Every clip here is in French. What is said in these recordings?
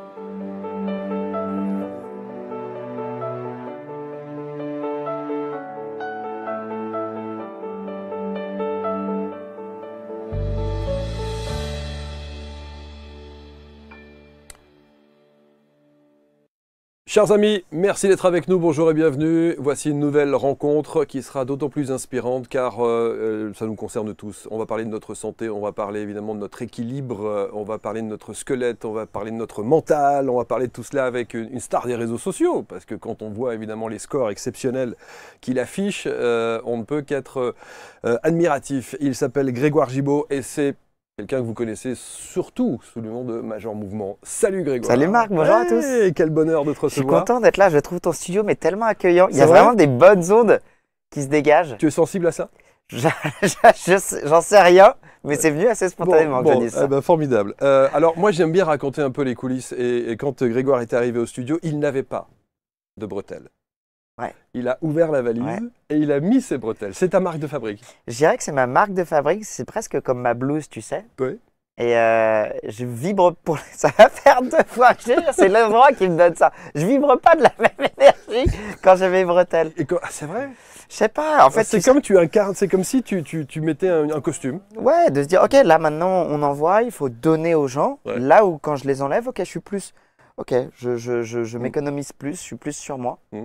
Thank you. Chers amis, merci d'être avec nous, bonjour et bienvenue. Voici une nouvelle rencontre qui sera d'autant plus inspirante car euh, euh, ça nous concerne tous. On va parler de notre santé, on va parler évidemment de notre équilibre, euh, on va parler de notre squelette, on va parler de notre mental, on va parler de tout cela avec une, star des réseaux sociaux parce que quand on voit évidemment les scores exceptionnels qu'il affiche, on ne peut qu'être admiratif. Il s'appelle Grégoire Gibaud et c'est Quelqu'un que vous connaissez surtout sous le nom de Major Mouvement. Salut Grégoire. Salut Marc, bonjour à tous. Et quel bonheur de te recevoir. Je suis content d'être là, je trouve ton studio mais tellement accueillant. Il y a vraiment des bonnes ondes qui se dégagent. Tu es sensible à ça J'en sais rien, mais c'est venu assez spontanément eh ben, formidable. Euh, alors moi j'aime bien raconter un peu les coulisses et, quand euh, Grégoire est arrivé au studio, il n'avait pas de bretelles. Il a ouvert la valise et il a mis ses bretelles. C'est ta marque de fabrique. Je dirais que c'est ma marque de fabrique. C'est presque comme ma blouse, tu sais. Oui. Et euh, je vibre pour. Ça va faire deux fois. C'est le bras qui me donne ça. Je vibre pas de la même énergie quand j'ai mes bretelles. Et ah, c'est vrai. Je sais pas. En fait, c'est comme tu incarnes. C'est comme si tu, tu, tu mettais un, costume. Ouais, de se dire ok, là maintenant on envoie, il faut donner aux gens. Là où quand je les enlève, ok, je suis plus. Ok, je, je, je, mm. m'économise plus, je suis plus sur moi. Mm.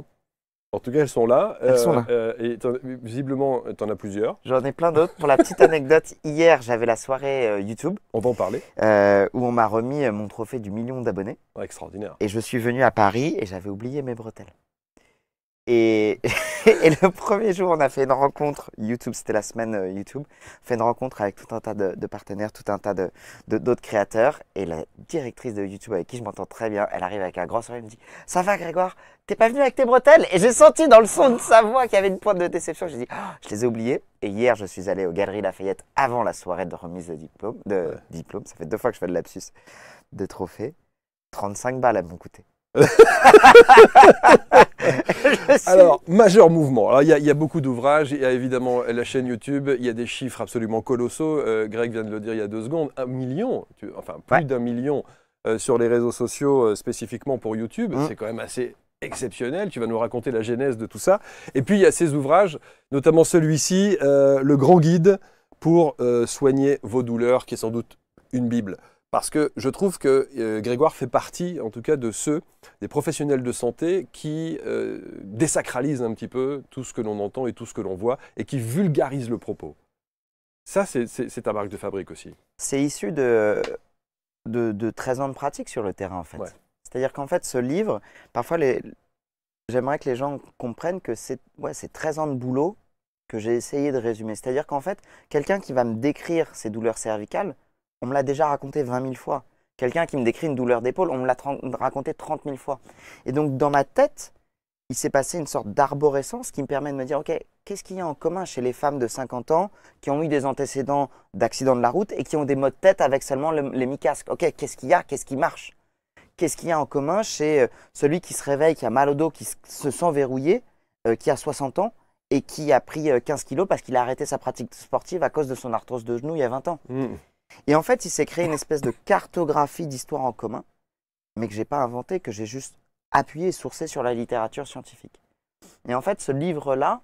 En tout cas, elles sont là. Elles sont euh, là. Euh, et visiblement, tu en as plusieurs. J'en ai plein d'autres. Pour la petite anecdote, hier, j'avais la soirée euh, YouTube. On va en parler. où on m'a remis mon trophée du million d'abonnés. extraordinaire. Et je suis venu à Paris et j'avais oublié mes bretelles. Et, le premier jour, on a fait une rencontre YouTube, c'était la semaine euh, YouTube, fait une rencontre avec tout un tas de, partenaires, tout un tas d'autres de, d'autres créateurs. Et la directrice de YouTube avec qui je m'entends très bien, elle arrive avec un grand sourire, et me dit « Ça va Grégoire T'es pas venu avec tes bretelles ?» Et j'ai senti dans le son de sa voix qu'il y avait une pointe de déception. J'ai dit oh, Je les ai oubliées. Et hier, je suis allé aux Galeries Lafayette avant la soirée de remise de diplôme. De diplôme. Ça fait deux fois que je fais de lapsus de trophée. 35 balles, à mon coûté. Alors, majeur mouvement. il y, a beaucoup d'ouvrages. Il y a évidemment la chaîne YouTube. Il y a des chiffres absolument colossaux. Euh, Greg vient de le dire il y a deux secondes. Un million, enfin plus d'un million euh, sur les réseaux sociaux, euh, spécifiquement pour YouTube. Mm. C'est quand même assez exceptionnel. Tu vas nous raconter la genèse de tout ça. Et puis, il y a ces ouvrages, notamment celui-ci, Le Grand Guide pour soigner vos douleurs, qui est sans doute une Bible. Parce que je trouve que euh, Grégoire fait partie, en tout cas, de ceux, des professionnels de santé, qui euh, désacralisent un petit peu tout ce que l'on entend et tout ce que l'on voit, et qui vulgarisent le propos. Ça, c'est ta marque de fabrique aussi. C'est issu de, de, 13 ans de pratique sur le terrain, en fait. C'est-à-dire qu'en fait, ce livre, parfois, j'aimerais que les gens comprennent que c'est ouais, 13 ans de boulot que j'ai essayé de résumer. C'est-à-dire qu'en fait, quelqu'un qui va me décrire ses douleurs cervicales, on me l'a déjà raconté 20 000 fois. Quelqu'un qui me décrit une douleur d'épaule, on me l'a raconté 30 000 fois. Et donc, dans ma tête, il s'est passé une sorte d'arborescence qui me permet de me dire, OK, qu'est-ce qu'il y a en commun chez les femmes de 50 ans qui ont eu des antécédents d'accidents de la route et qui ont des maux de tête avec seulement les mi-casques OK, qu'est-ce qu'il y a Qu'est-ce qui marche Qu'est-ce qu'il y a en commun chez euh, celui qui se réveille, qui a mal au dos, qui se sent verrouillé, euh, qui a 60 ans et qui a pris 15 euh, kilos parce qu'il a arrêté sa pratique sportive à cause de son arthrose de genou il y a 20 ans mmh. Et en fait, il s'est créé une espèce de cartographie d'histoire en commun, mais que j'ai pas inventé, que j'ai juste appuyé et sourcé sur la littérature scientifique. Et en fait, ce livre-là,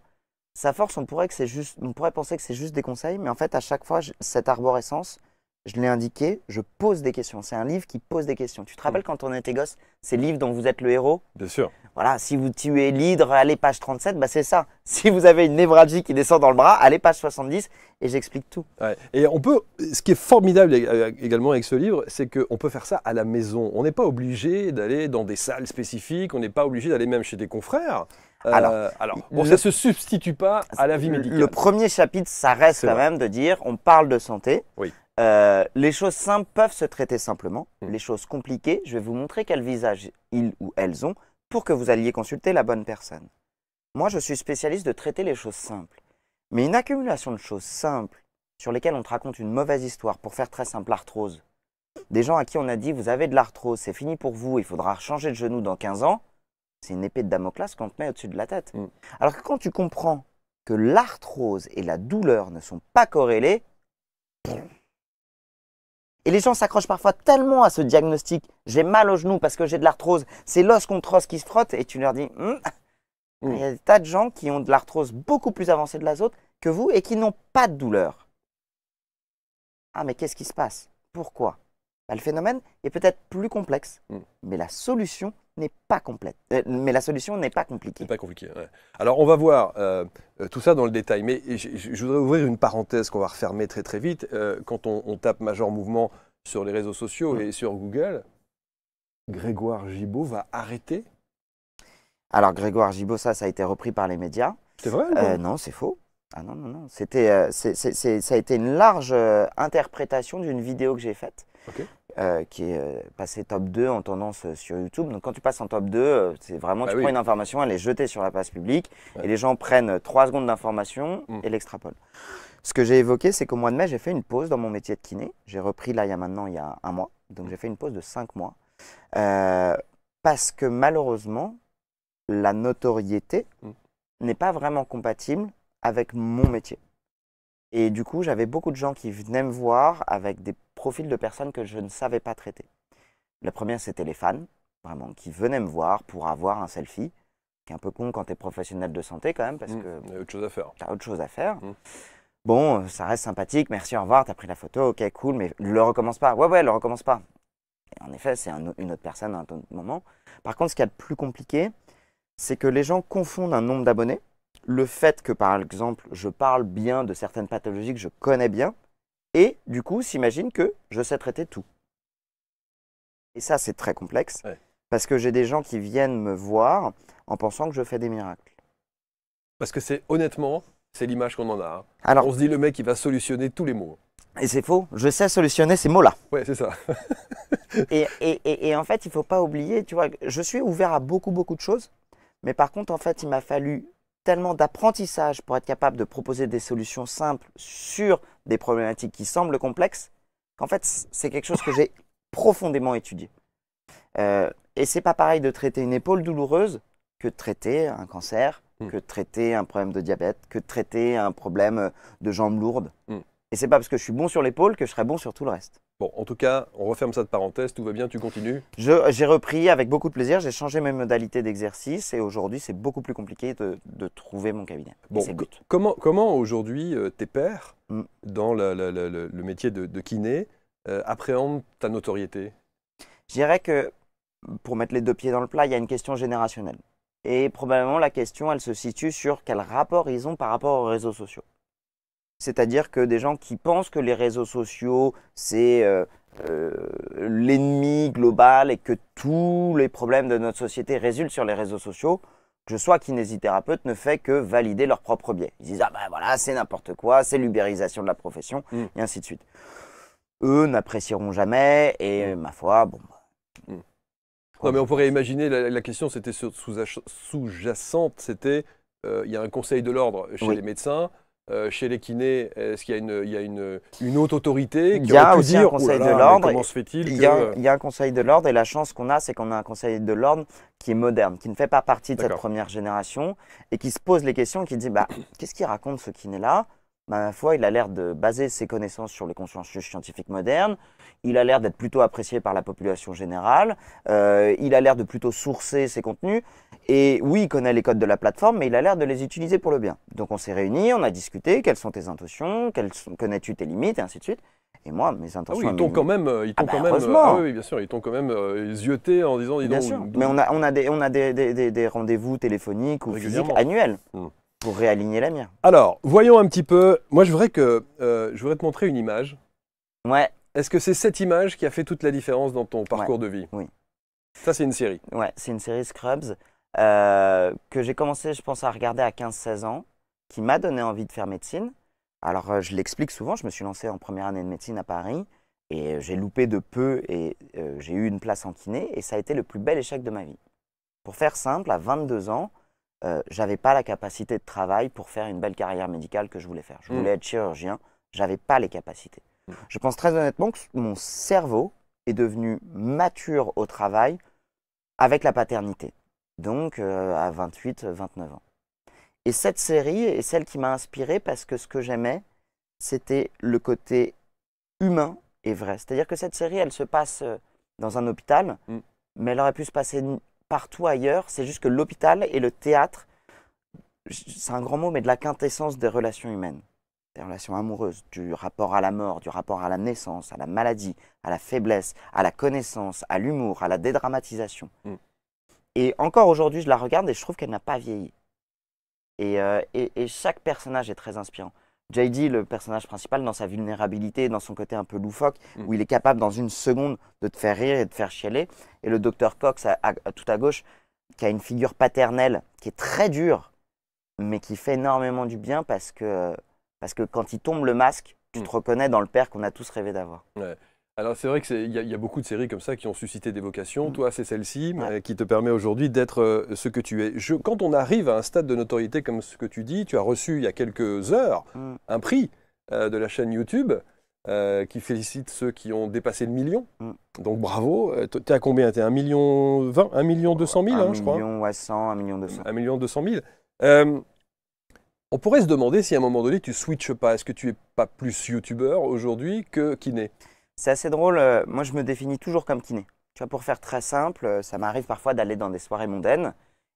sa force, on pourrait, on pourrait penser que c'est juste des conseils, mais en fait, à chaque fois, cette arborescence, je l'ai indiqué, je pose des questions. C'est un livre qui pose des questions. Tu te rappelles mm. quand on était gosse, ces livres dont vous êtes le héros Bien sûr. Voilà, si vous tuez l'hydre, allez page 37, bah c'est ça. Si vous avez une névralgie qui descend dans le bras, allez page 70 et j'explique tout. Et on peut, ce qui est formidable également avec ce livre, c'est qu'on peut faire ça à la maison. On n'est pas obligé d'aller dans des salles spécifiques, on n'est pas obligé d'aller même chez des confrères. Euh, alors, alors ça ne se substitue pas à la vie médicale. Le premier chapitre, ça reste quand même de dire on parle de santé. Oui. Euh, les choses simples peuvent se traiter simplement. Mm. Les choses compliquées, je vais vous montrer quel visage ils ou elles ont pour que vous alliez consulter la bonne personne. Moi, je suis spécialiste de traiter les choses simples. Mais une accumulation de choses simples sur lesquelles on te raconte une mauvaise histoire, pour faire très simple, l'arthrose. Des gens à qui on a dit vous avez de l'arthrose, c'est fini pour vous, il faudra changer de genou dans 15 ans, c'est une épée de Damoclès qu'on te met au-dessus de la tête. Mm. Alors que quand tu comprends que l'arthrose et la douleur ne sont pas corrélées, et les gens s'accrochent parfois tellement à ce diagnostic, j'ai mal au genou parce que j'ai de l'arthrose, c'est l'os contre os qui se frotte, et tu leur dis, hum, mmh. il y a des tas de gens qui ont de l'arthrose beaucoup plus avancée de la que vous et qui n'ont pas de douleur. Ah mais qu'est-ce qui se passe Pourquoi bah, Le phénomène est peut-être plus complexe, mmh. mais la solution n'est pas complète. Euh, mais la solution n'est pas compliquée. Pas compliqué. Alors on va voir euh, euh, tout ça dans le détail. Mais je, voudrais ouvrir une parenthèse qu'on va refermer très très vite. quand on, tape Major Mouvement sur les réseaux sociaux et sur Google, Grégoire Gibaud va arrêter. Alors Grégoire Gibault, ça, ça a été repris par les médias. C'est vrai Non, c'est faux. Ah non, non, non. C'était, ça a été une large interprétation d'une vidéo que j'ai faite. Euh, qui est euh, passé top 2 en tendance euh, sur YouTube. Donc quand tu passes en top 2, c'est vraiment, bah tu prends une information, elle est jetée sur la place publique, et les gens prennent 3 secondes d'information mm. et l'extrapolent. Ce que j'ai évoqué, c'est qu'au mois de mai, j'ai fait une pause dans mon métier de kiné. J'ai repris là, il y a maintenant, il y a un mois. Donc j'ai fait une pause de 5 mois. parce que malheureusement, la notoriété mm. n'est pas vraiment compatible avec mon métier. Et du coup, j'avais beaucoup de gens qui venaient me voir avec des profil de personnes que je ne savais pas traiter. La première, c'était les fans, vraiment, qui venaient me voir pour avoir un selfie, qui est un peu con quand tu es professionnel de santé quand même, parce mmh, que. t'as autre chose à faire. Tu autre chose à faire. Bon, ça reste sympathique, merci, au revoir, tu pris la photo, ok, cool, mais le recommence pas. Ouais, ouais, le recommence pas. en effet, c'est une autre personne à un autre moment. Par contre, ce qui y a de plus compliqué, c'est que les gens confondent un nombre d'abonnés, le fait que, par exemple, je parle bien de certaines pathologies que je connais bien, et du coup, s'imagine que je sais traiter tout. Et ça, c'est très complexe, parce que j'ai des gens qui viennent me voir en pensant que je fais des miracles. Parce que c'est honnêtement, c'est l'image qu'on en a. Hein. Alors, on se dit le mec, il va solutionner tous les mots. Et c'est faux, je sais solutionner ces mots-là. Ouais, c'est ça. et, en fait, il ne faut pas oublier, tu vois, je suis ouvert à beaucoup, beaucoup de choses, mais par contre, en fait, il m'a fallu tellement d'apprentissage pour être capable de proposer des solutions simples sur des problématiques qui semblent complexes, qu'en fait, c'est quelque chose que j'ai profondément étudié. Euh, et c'est pas pareil de traiter une épaule douloureuse que de traiter un cancer, hmm. que de traiter un problème de diabète, que de traiter un problème euh, de jambes lourdes. Et hmm. Et c'est pas parce que je suis bon sur l'épaule que je serai bon sur tout le reste. Bon, en tout cas, on referme ça de parenthèse, tout va bien, tu continues J'ai repris avec beaucoup de plaisir, j'ai changé mes modalités d'exercice et aujourd'hui c'est beaucoup plus compliqué de, trouver mon cabinet. Bon, comment, comment aujourd'hui euh, tes pères Mm. dans le, métier de, kiné euh, appréhende ta notoriété Je dirais que, pour mettre les deux pieds dans le plat, il y a une question générationnelle. Et probablement la question, elle se situe sur quel rapport ils ont par rapport aux réseaux sociaux. C'est-à-dire que des gens qui pensent que les réseaux sociaux, c'est euh, euh, l'ennemi global et que tous les problèmes de notre société résultent sur les réseaux sociaux, que je sois kinésithérapeute, ne fait que valider leur propre biais. Ils disent Ah ben voilà, c'est n'importe quoi, c'est l'ubérisation de la profession, mm. et ainsi de suite. Eux n'apprécieront jamais, et mm. ma foi, bon. Bah. Mm. Non, mais on pourrait imaginer, la, question c'était sous-jacente, c'était euh, il y a un conseil de l'ordre chez les médecins, euh, chez les kinés, est-ce qu'il y a, une, il y une, haute autorité qui Il y a un oh conseil de l'ordre. Comment se fait-il il, y, a un conseil de l'ordre et la chance qu'on a, c'est qu'on a un conseil de l'ordre qui est moderne, qui ne fait pas partie de cette première génération et qui se pose les questions, qui dit bah, qu'est-ce qu'il raconte ce kiné-là bah, Ma foi, il a l'air de baser ses connaissances sur les consciences scientifiques modernes. Il a l'air d'être plutôt apprécié par la population générale. Euh, il a l'air de plutôt sourcer ses contenus. Et oui, il connaît les codes de la plateforme, mais il a l'air de les utiliser pour le bien. Donc on s'est réunis, on a discuté, quelles sont tes intentions, quelles connais-tu tes limites, et ainsi de suite. Et moi, mes intentions. Ah oui, euh, ils t'ont quand même. Ils ah quand ben, même euh, ah oui, bien sûr, ils t'ont quand même euh, en disant. Mais on a, des, des, rendez-vous téléphoniques ou physiques annuels. Hmm. Pour réaligner la mienne. Alors, voyons un petit peu. Moi, je voudrais, que, euh, je voudrais te montrer une image. Ouais. Est-ce que c'est cette image qui a fait toute la différence dans ton parcours de vie Oui. Ça, c'est une série. Ouais, c'est une série Scrubs. Euh, que j'ai commencé, je pense, à regarder à 15-16 ans, qui m'a donné envie de faire médecine. Alors, euh, je l'explique souvent, je me suis lancé en première année de médecine à Paris et euh, j'ai loupé de peu et j'ai eu une place en kiné et ça a été le plus bel échec de ma vie. Pour faire simple, à 22 ans, j'avais pas la capacité de travail pour faire une belle carrière médicale que je voulais faire. Je mm. voulais être chirurgien, j'avais pas les capacités. Mm. Je pense très honnêtement que mon cerveau est devenu mature au travail avec la paternité donc euh, à 28, 29 ans. Et cette série est celle qui m'a inspiré parce que ce que j'aimais, c'était le côté humain et vrai. C'est-à-dire que cette série, elle se passe euh, dans un hôpital, mm. mais elle aurait pu se passer partout ailleurs. C'est juste que l'hôpital et le théâtre, c'est un grand mot, mais de la quintessence des relations humaines. Des relations amoureuses, du rapport à la mort, du rapport à la naissance, à la maladie, à la faiblesse, à la connaissance, à l'humour, à la dédramatisation. Mm. Et encore aujourd'hui, je la regarde et je trouve qu'elle n'a pas vieilli. Et, euh, chaque personnage est très inspirant. JD, le personnage principal, dans sa vulnérabilité, dans son côté un peu loufoque, mm. où il est capable dans une seconde de te faire rire et de te faire chialer. Et le docteur Cox, à, tout à gauche, qui a une figure paternelle qui est très dure, mais qui fait énormément du bien parce que, parce que quand il tombe le masque, tu mm. te reconnais dans le père qu'on a tous rêvé d'avoir. Ouais. Alors c'est vrai qu'il y, a beaucoup de séries comme ça qui ont suscité des vocations. Mm. Toi, c'est celle-ci euh, qui te permet aujourd'hui d'être euh, ce que tu es. Je, quand on arrive à un stade de notoriété comme ce que tu dis, tu as reçu il y a quelques heures mm. un prix euh, de la chaîne YouTube. qui félicite ceux qui ont dépassé le million. Mm. Donc bravo. Tu es à combien es à 1 million 20 1 million 200 000, hein, million je crois. 1 million 1 million on pourrait se demander si à un moment donné tu switches pas. Est-ce que tu es pas plus youtubeur aujourd'hui que kiné c'est assez drôle, euh, moi je me définis toujours comme kiné. Tu vois, pour faire très simple, euh, ça m'arrive parfois d'aller dans des soirées mondaines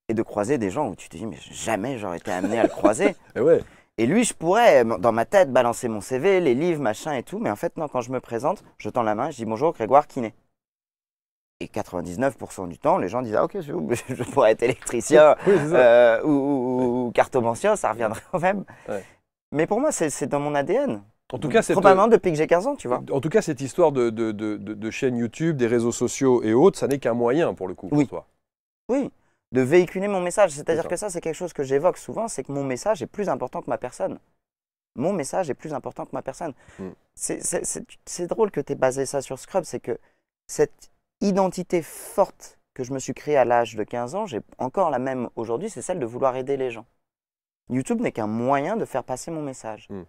et de croiser des gens où tu te dis, mais jamais j'aurais été amené à le croiser. Eh et, lui, je pourrais, euh, dans ma tête, balancer mon CV, les livres, machin et tout, mais en fait, non, quand je me présente, je tends la main, je dis bonjour, Grégoire Kiné. Et 99% du temps, les gens disent ah, ok, je pourrais être électricien ou, cartomancien, ça reviendrait quand même. Mais pour moi, c'est dans mon ADN. En tout cas, c'est Probablement depuis que j'ai 15 ans, tu vois. En tout cas, cette histoire de, de, chaîne YouTube, des réseaux sociaux et autres, ça n'est qu'un moyen pour le coup oui. Oui, de véhiculer mon message. C'est-à-dire que ça, c'est quelque chose que j'évoque souvent, c'est que mon message est plus important que ma personne. Mon message est plus important que ma personne. Hmm. C'est drôle que tu aies basé ça sur Scrub, c'est que cette identité forte que je me suis créée à l'âge de 15 ans, j'ai encore la même aujourd'hui, c'est celle de vouloir aider les gens. YouTube n'est qu'un moyen de faire passer mon message. Hmm.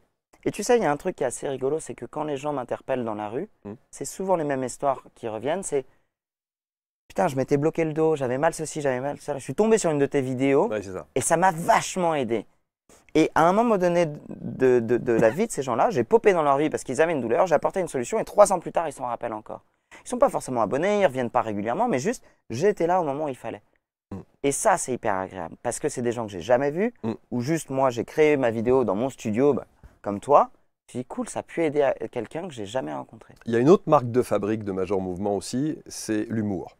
Et tu sais, il y a un truc qui est assez rigolo, c'est que quand les gens m'interpellent dans la rue, hmm. c'est souvent les mêmes histoires qui reviennent. C'est putain, je m'étais bloqué le dos, j'avais mal ceci, j'avais mal ça. Je suis tombé sur une de tes vidéos et ça m'a vachement aidé. Et à un moment donné de, la vie de ces gens-là, j'ai popé dans leur vie parce qu'ils avaient une douleur, j'ai apporté une solution et trois ans plus tard, ils s'en rappellent encore. Ils ne sont pas forcément abonnés, ils reviennent pas régulièrement, mais juste j'étais là au moment où il fallait. Hmm. Et ça, c'est hyper agréable parce que c'est des gens que j'ai jamais vus hmm. ou juste moi, j'ai créé ma vidéo dans mon studio. Bah, comme toi, tu dis cool, ça a pu aider quelqu'un que j'ai jamais rencontré. Il y a une autre marque de fabrique de Major Mouvement aussi, c'est l'humour.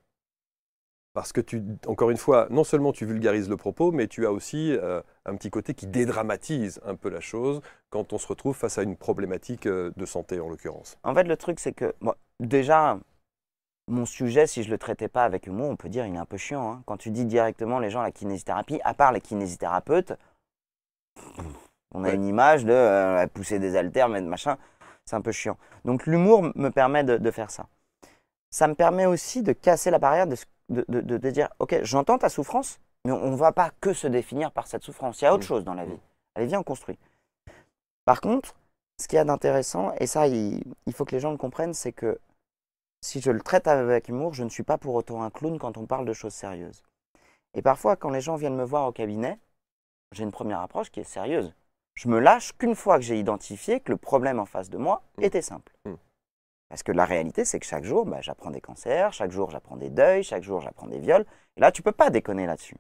Parce que tu, encore une fois, non seulement tu vulgarises le propos, mais tu as aussi euh, un petit côté qui dédramatise un peu la chose quand on se retrouve face à une problématique euh, de santé en l'occurrence. En fait, le truc c'est que déjà mon sujet, si je le traitais pas avec humour, on peut dire il est un peu chiant. Hein. Quand tu dis directement les gens la kinésithérapie, à part les kinésithérapeutes. On a une image de euh, pousser des haltères, mais de machin. C'est un peu chiant. Donc l'humour me permet de, faire ça. Ça me permet aussi de casser la barrière, de, de, dire, ok, j'entends ta souffrance, mais on ne va pas que se définir par cette souffrance. Il y a autre mm. chose dans la mm. vie. Allez, viens, on construit. Par contre, ce qu'il y a d'intéressant, et ça, il, faut que les gens le comprennent, c'est que si je le traite avec humour, je ne suis pas pour autant un clown quand on parle de choses sérieuses. Et parfois, quand les gens viennent me voir au cabinet, j'ai une première approche qui est sérieuse je me lâche qu'une fois que j'ai identifié que le problème en face de moi mm. était simple. Mm. Parce que la réalité, c'est que chaque jour, bah, j'apprends des cancers, chaque jour, j'apprends des deuils, chaque jour, j'apprends des viols. Et là, tu ne peux pas déconner là-dessus.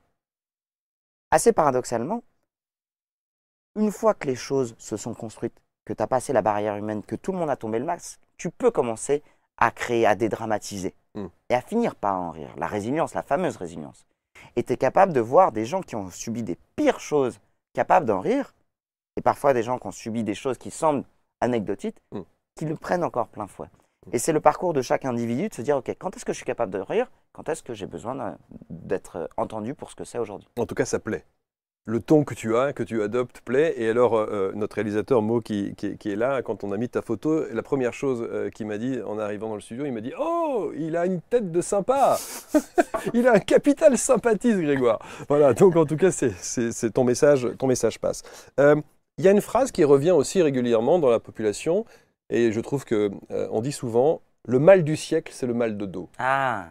Assez paradoxalement, une fois que les choses se sont construites, que tu as passé la barrière humaine, que tout le monde a tombé le max, tu peux commencer à créer, à dédramatiser mm. et à finir par en rire. La résilience, la fameuse résilience. Et tu es capable de voir des gens qui ont subi des pires choses, capables d'en rire et parfois des gens qui ont subi des choses qui semblent anecdotiques, mm. qui le prennent encore plein fouet. Mm. Et c'est le parcours de chaque individu de se dire, OK, quand est-ce que je suis capable de rire Quand est-ce que j'ai besoin d'être euh, entendu pour ce que c'est aujourd'hui En tout cas, ça plaît. Le ton que tu as, que tu adoptes, plaît. Et alors, euh, euh, notre réalisateur Mo, qui, est là, quand on a mis ta photo, la première chose qu'il m'a dit en arrivant dans le studio, il m'a dit « Oh, il a une tête de sympa Il a un capital sympathie, Grégoire !» Voilà, donc en tout cas, c'est ton, message, ton message passe. Il y a une phrase qui revient aussi régulièrement dans la population, et je trouve que euh, on dit souvent le mal du siècle, c'est le mal de dos. Ah.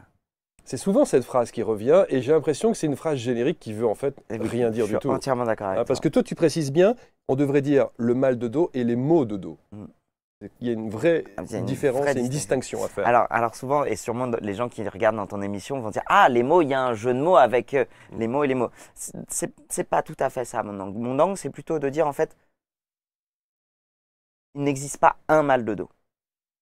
C'est souvent cette phrase qui revient, et j'ai l'impression que c'est une phrase générique qui veut en fait rien dire du tout. Je suis entièrement d'accord. Avec ah, parce que toi, tu précises bien, on devrait dire le mal de dos et les maux de dos. Mm. Il y a une vraie ah, différence et une distinction à faire. Alors, alors souvent, et sûrement les gens qui regardent dans ton émission vont dire Ah, les mots, il y a un jeu de mots avec euh, mm. les mots et les mots. C'est pas tout à fait ça, mon angle. Mon angle, c'est plutôt de dire en fait, il n'existe pas un mal de dos.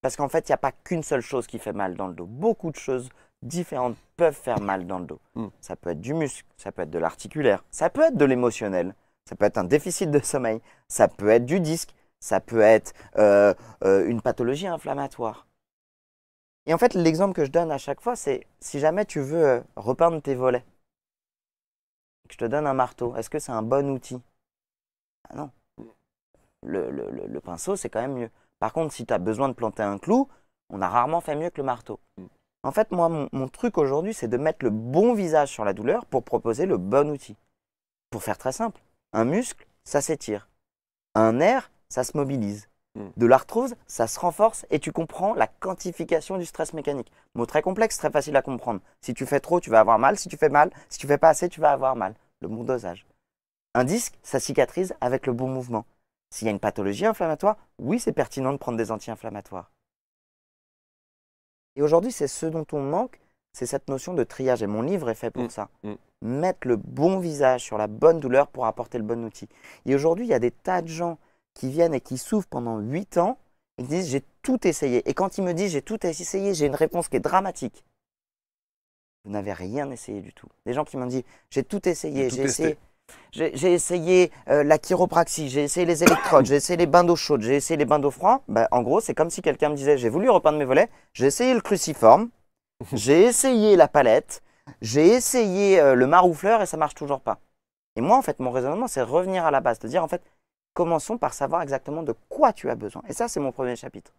Parce qu'en fait, il n'y a pas qu'une seule chose qui fait mal dans le dos. Beaucoup de choses différentes peuvent faire mal dans le dos. Mm. Ça peut être du muscle, ça peut être de l'articulaire, ça peut être de l'émotionnel, ça peut être un déficit de sommeil, ça peut être du disque, ça peut être euh, euh, une pathologie inflammatoire. Et en fait, l'exemple que je donne à chaque fois, c'est si jamais tu veux euh, repeindre tes volets, que je te donne un marteau, est-ce que c'est un bon outil ah Non. Le, pinceau, c'est quand même mieux. Par contre, si tu as besoin de planter un clou, on a rarement fait mieux que le marteau. Mm. En fait, moi, mon, mon truc aujourd'hui, c'est de mettre le bon visage sur la douleur pour proposer le bon outil. Pour faire très simple, un muscle, ça s'étire. Un nerf, ça se mobilise. Hmm. De l'arthrose, ça se renforce et tu comprends la quantification du stress mécanique. Mot très complexe, très facile à comprendre. Si tu fais trop, tu vas avoir mal. Si tu fais mal, si tu fais pas assez, tu vas avoir mal. Le bon dosage. Un disque, ça cicatrise avec le bon mouvement. S'il y a une pathologie inflammatoire, oui, c'est pertinent de prendre des anti-inflammatoires. Et aujourd'hui, c'est ce dont on manque, c'est cette notion de triage. Et mon livre est fait pour hmm. ça. Hmm. Mettre le bon visage sur la bonne douleur pour apporter le bon outil. Et aujourd'hui, il y a des tas de gens qui viennent et qui souffrent pendant 8 ans ils disent j'ai tout essayé. Et quand ils me disent j'ai tout essayé, j'ai une réponse qui est dramatique. Vous n'avez rien essayé du tout. Les gens qui m'ont dit j'ai tout essayé, j'ai essayé. J'ai essayé euh, la chiropraxie, j'ai essayé les électrodes, j'ai essayé les bains d'eau chaude, j'ai essayé les bains d'eau froide. Ben, en gros, c'est comme si quelqu'un me disait j'ai voulu repeindre mes volets, j'ai essayé le cruciforme, j'ai essayé la palette, j'ai essayé euh, le maroufleur et ça marche toujours pas. Et moi, en fait, mon raisonnement, c'est revenir à la base, de dire en fait, commençons par savoir exactement de quoi tu as besoin. Et ça, c'est mon premier chapitre.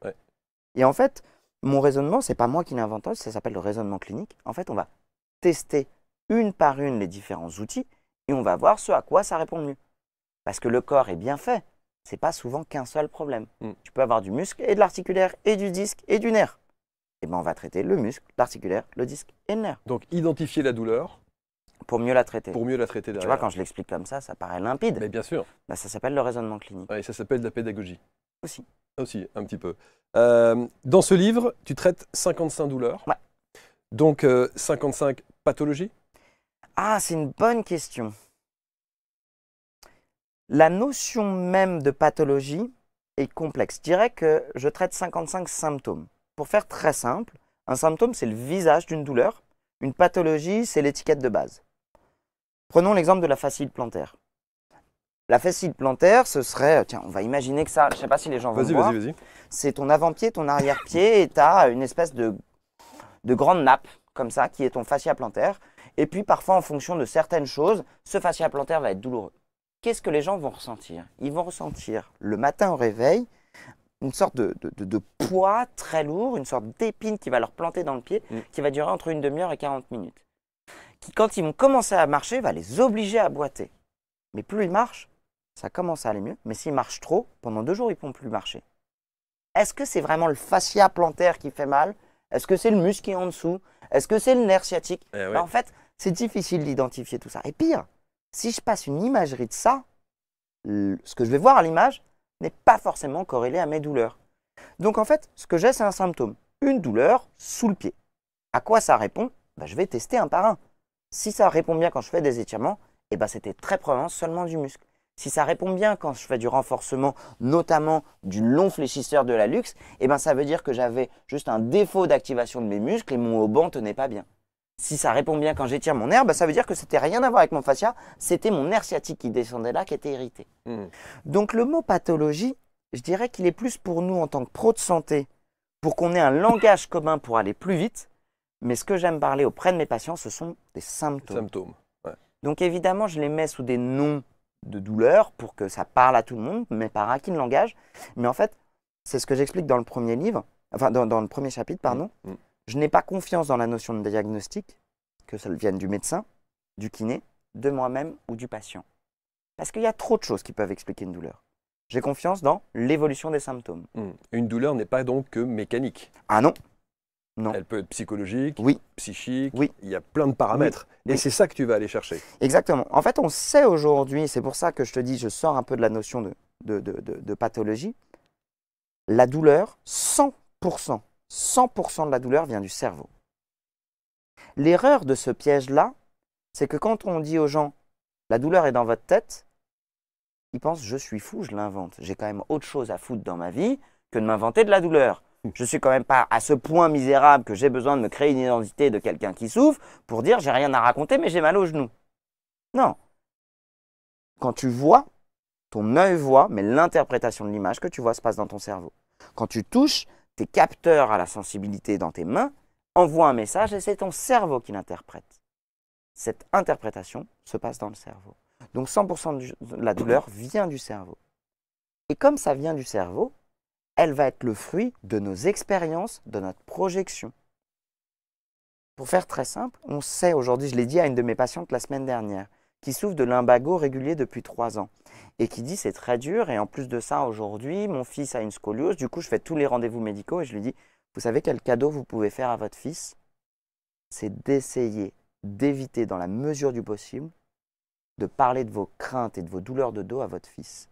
Et en fait, mon raisonnement, c'est pas moi qui l'invente, ça s'appelle le raisonnement clinique. En fait, on va tester une par une les différents outils et on va voir ce à quoi ça répond mieux. Parce que le corps est bien fait, n'est pas souvent qu'un seul problème. Mm. Tu peux avoir du muscle et de l'articulaire et du disque et du nerf. Et eh bien, on va traiter le muscle, l'articulaire, le disque et le nerf. Donc identifier la douleur, pour mieux la traiter. Pour mieux la traiter Tu vois, quand je l'explique comme ça, ça paraît limpide. Mais bien sûr. Bah, ça s'appelle le raisonnement clinique. ça s'appelle la pédagogie. Aussi. Aussi, un petit peu. Euh, dans ce livre, tu traites 55 douleurs. Ouais. Donc 55 euh, pathologies Ah, c'est une bonne question. La notion même de pathologie est complexe. Je dirais que je traite 55 symptômes. Pour faire très simple, un symptôme, c'est le visage d'une douleur. Une pathologie, c'est l'étiquette de base. Prenons l'exemple de la fascite plantaire. La fascite plantaire, ce serait, tiens, on va imaginer que ça, je ne sais pas si les gens vont voir. Vas-y, vas-y, C'est ton avant-pied, ton arrière-pied, et tu as une espèce de, de grande nappe, comme ça, qui est ton fascia plantaire. Et puis parfois, en fonction de certaines choses, ce fascia plantaire va être douloureux. Qu'est-ce que les gens vont ressentir Ils vont ressentir le matin au réveil une sorte de, de, poids très lourd, une sorte d'épine qui va leur planter dans le pied, mm. qui va durer entre une demi-heure et 40 minutes qui, quand ils vont commencer à marcher, va les obliger à boiter. Mais plus ils marchent, ça commence à aller mieux. Mais s'ils marchent trop, pendant deux jours, ils ne pourront plus marcher. Est-ce que c'est vraiment le fascia plantaire qui fait mal Est-ce que c'est le muscle qui est en dessous Est-ce que c'est le nerf sciatique eh ben, En fait, c'est difficile d'identifier tout ça. Et pire, si je passe une imagerie de ça, ce que je vais voir à l'image n'est pas forcément corrélé à mes douleurs. Donc en fait, ce que j'ai, c'est un symptôme. Une douleur sous le pied. À quoi ça répond bah, je vais tester un par un. Si ça répond bien quand je fais des étirements, et eh ben c'était très probablement seulement du muscle. Si ça répond bien quand je fais du renforcement, notamment du long fléchisseur de la luxe, eh ben ça veut dire que j'avais juste un défaut d'activation de mes muscles et mon hauban banc tenait pas bien. Si ça répond bien quand j'étire mon nerf, bah, ça veut dire que c'était rien à voir avec mon fascia, c'était mon nerf sciatique qui descendait là, qui était irrité. Hmm. Donc le mot pathologie, je dirais qu'il est plus pour nous en tant que pro de santé, pour qu'on ait un langage commun pour aller plus vite, mais ce que j'aime parler auprès de mes patients, ce sont des symptômes. Donc évidemment, je les mets sous des noms de douleur pour que ça parle à tout le monde, mais par acquis de langage. Mais en fait, c'est ce que j'explique dans le premier livre, enfin dans, le premier chapitre, mm, pardon. Mm. Je n'ai pas confiance dans la notion de diagnostic, que ça vienne du médecin, du kiné, de moi-même ou du patient. Parce qu'il y a trop de choses qui peuvent expliquer une douleur. J'ai confiance dans l'évolution des symptômes. Mm. Une douleur n'est pas donc que mécanique. Ah non, elle peut être psychologique, psychique, il y a plein de paramètres. Et c'est ça que tu vas aller chercher. Exactement. En fait, on sait aujourd'hui, c'est pour ça que je te dis, je sors un peu de la notion de, de pathologie. La douleur, 100%, 100% de la douleur vient du cerveau. L'erreur de ce piège-là, c'est que quand on dit aux gens, la douleur est dans votre tête, ils pensent, je suis fou, je l'invente. J'ai quand même autre chose à foutre dans ma vie que de m'inventer de la douleur. Je suis quand même pas à ce point misérable que j'ai besoin de me créer une identité de quelqu'un qui souffre pour dire j'ai rien à raconter mais j'ai mal au genou. Non. Quand tu vois, ton œil voit, mais l'interprétation de l'image que tu vois se passe dans ton cerveau. Quand tu touches, tes capteurs à la sensibilité dans tes mains envoient un message et c'est ton cerveau qui l'interprète. Cette interprétation se passe dans le cerveau. Donc 100% de la douleur vient du cerveau. Et comme ça vient du cerveau, elle va être le fruit de nos expériences, de notre projection. Pour faire très simple, on sait aujourd'hui, je l'ai dit à une de mes patientes la semaine dernière, qui souffre de l'imbago régulier depuis trois ans et qui dit c'est très dur et en plus de ça aujourd'hui mon fils a une scoliose du coup je fais tous les rendez-vous médicaux et je lui dis vous savez quel cadeau vous pouvez faire à votre fils c'est d'essayer d'éviter dans la mesure du possible de parler de vos craintes et de vos douleurs de dos à votre fils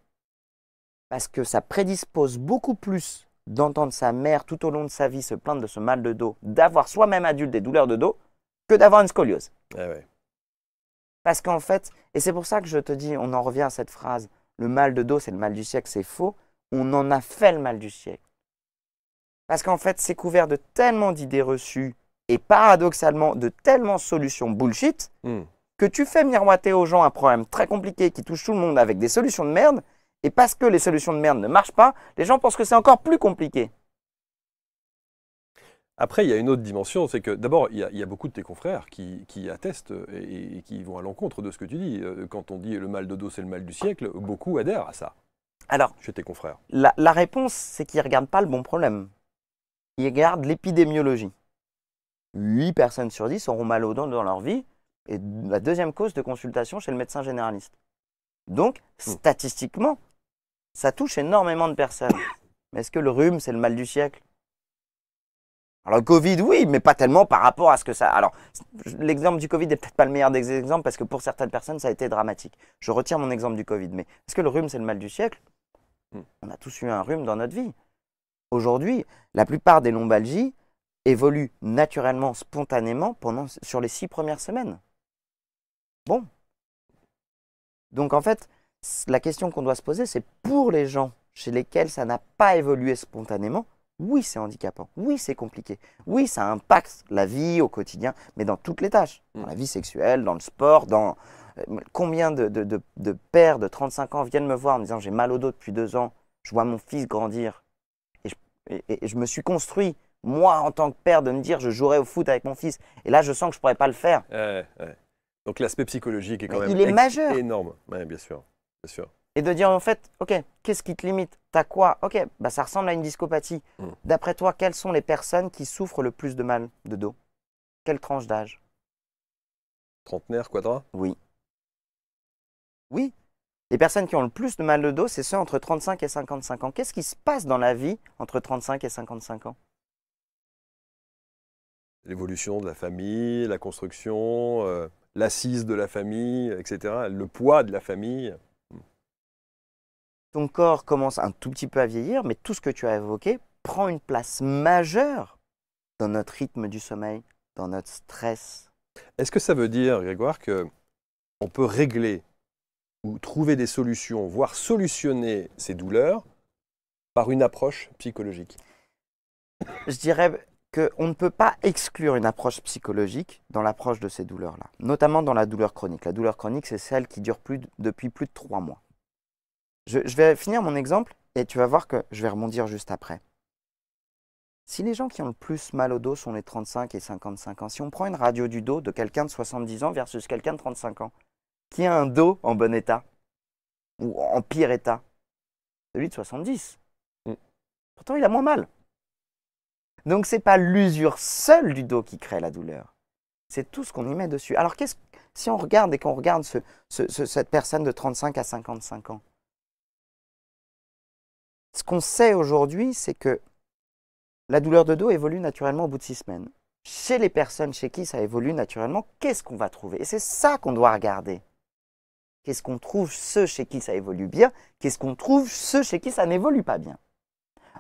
parce que ça prédispose beaucoup plus d'entendre sa mère tout au long de sa vie se plaindre de ce mal de dos, d'avoir soi-même adulte des douleurs de dos, que d'avoir une scoliose. Eh parce qu'en fait, et c'est pour ça que je te dis, on en revient à cette phrase, le mal de dos, c'est le mal du siècle, c'est faux, on en a fait le mal du siècle. Parce qu'en fait, c'est couvert de tellement d'idées reçues et paradoxalement de tellement de solutions bullshit hmm. que tu fais miroiter aux gens un problème très compliqué qui touche tout le monde avec des solutions de merde et parce que les solutions de merde ne marchent pas, les gens pensent que c'est encore plus compliqué. Après, il y a une autre dimension, c'est que d'abord, il, y a beaucoup de tes confrères qui, attestent et, qui vont à l'encontre de ce que tu dis. Euh, quand on dit le mal de dos, c'est le mal du siècle, beaucoup adhèrent à ça. Alors, chez tes confrères. La, réponse, c'est qu'ils ne regardent pas le bon problème. Ils regardent l'épidémiologie. 8 personnes sur 10 auront mal aux dents dans leur vie, et la deuxième cause de consultation chez le médecin généraliste. Donc, hmm. statistiquement, ça touche énormément de personnes. Mais est-ce que le rhume, c'est le mal du siècle alors le Covid, oui, mais pas tellement par rapport à ce que ça. Alors l'exemple du Covid n'est peut-être pas le meilleur des exemples parce que pour certaines personnes, ça a été dramatique. Je retire mon exemple du Covid, mais est-ce que le rhume c'est le mal du siècle hmm. On a tous eu un rhume dans notre vie. Aujourd'hui, la plupart des lombalgies évoluent naturellement, spontanément pendant sur les six premières semaines. Bon, donc en fait, la question qu'on doit se poser, c'est pour les gens chez lesquels ça n'a pas évolué spontanément, oui, c'est handicapant, oui, c'est compliqué, oui, ça impacte la vie au quotidien, mais dans toutes les tâches, dans mm. la vie sexuelle, dans le sport, dans euh, combien de, pères de 35 ans viennent me voir en me disant j'ai mal au dos depuis deux ans, je vois mon fils grandir, et je, me suis construit moi en tant que père de me dire je jouerai au foot avec mon fils et là je sens que je ne pourrais pas le faire. Donc l'aspect psychologique est quand même énorme, bien sûr. Et de dire en fait, ok, qu'est-ce qui te limite T'as quoi Ok, bah ça ressemble à une discopathie. Mm. D'après toi, quelles sont les personnes qui souffrent le plus de mal de dos Quelle tranche d'âge Trentenaire, quadra Oui. Oui. Les personnes qui ont le plus de mal de dos, c'est ceux entre 35 et 55 ans. Qu'est-ce qui se passe dans la vie entre 35 et 55 ans L'évolution de la famille, la construction, euh, l'assise de la famille, etc. Le poids de la famille ton corps commence un tout petit peu à vieillir, mais tout ce que tu as évoqué prend une place majeure dans notre rythme du sommeil, dans notre stress. Est-ce que ça veut dire, Grégoire, que on peut régler ou trouver des solutions, voire solutionner ces douleurs par une approche psychologique Je dirais qu'on ne peut pas exclure une approche psychologique dans l'approche de ces douleurs-là, notamment dans la douleur chronique. La douleur chronique, c'est celle qui dure depuis plus de trois mois. Je, vais finir mon exemple et tu vas voir que je vais rebondir juste après. Si les gens qui ont le plus mal au dos sont les 35 et 55 ans, si on prend une radio du dos de quelqu'un de 70 ans versus quelqu'un de 35 ans, qui a un dos en bon état ou en pire état Celui de 70. Mm. Pourtant, il a moins mal. Donc, ce n'est pas l'usure seule du dos qui crée la douleur. C'est tout ce qu'on y met dessus. Alors, qu'est-ce si on regarde et qu'on regarde cette personne de 35 à 55 ans, ce qu'on sait aujourd'hui, c'est que la douleur de dos évolue naturellement au bout de six semaines. Chez les personnes chez qui ça évolue naturellement, qu'est-ce qu'on va trouver Et c'est ça qu'on doit regarder. Qu'est-ce qu'on trouve ceux chez qui ça évolue bien Qu'est-ce qu'on trouve ceux chez qui ça n'évolue pas bien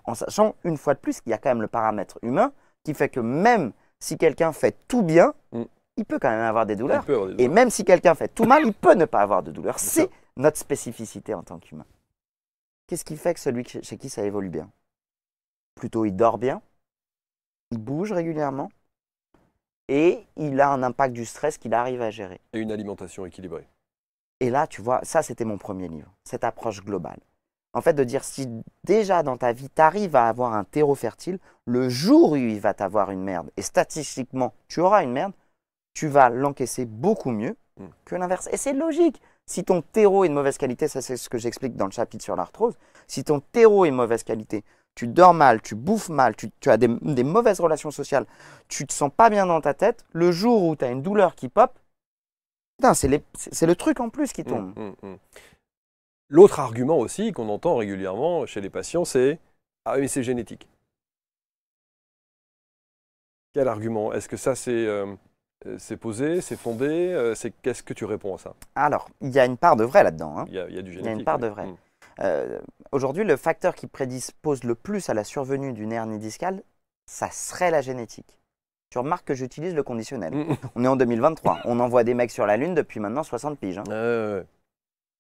En sachant, une fois de plus, qu'il y a quand même le paramètre humain qui fait que même si quelqu'un fait tout bien, mm. il peut quand même avoir des douleurs. Avoir des douleurs. Et même si quelqu'un fait tout mal, il peut ne pas avoir de douleurs. C'est notre spécificité en tant qu'humain. Qu'est-ce qui fait que celui chez qui ça évolue bien Plutôt, il dort bien, il bouge régulièrement et il a un impact du stress qu'il arrive à gérer. Et une alimentation équilibrée. Et là, tu vois, ça, c'était mon premier livre, cette approche globale. En fait, de dire si déjà dans ta vie, tu arrives à avoir un terreau fertile, le jour où il va t'avoir une merde, et statistiquement, tu auras une merde, tu vas l'encaisser beaucoup mieux mm. que l'inverse. Et c'est logique. Si ton terreau est de mauvaise qualité, ça c'est ce que j'explique dans le chapitre sur l'arthrose, si ton terreau est de mauvaise qualité, tu dors mal, tu bouffes mal, tu, as des, mauvaises relations sociales, tu te sens pas bien dans ta tête, le jour où tu as une douleur qui pop, c'est le truc en plus qui tombe. Mmh, mmh, mmh. L'autre argument aussi qu'on entend régulièrement chez les patients, c'est Ah oui, c'est génétique. Quel argument Est-ce que ça c'est... Euh, euh, c'est posé, c'est fondé. Euh, c'est qu'est-ce que tu réponds à ça Alors, il y a une part de vrai là-dedans. Hein. Il, y, a du génétique. Il y a une part de vrai. Mm. Euh, aujourd'hui, le facteur qui prédispose le plus à la survenue d'une hernie discale, ça serait la génétique. Tu remarques que j'utilise le conditionnel. Mm. On est en 2023. On envoie des mecs sur la Lune depuis maintenant 60 piges. Hein.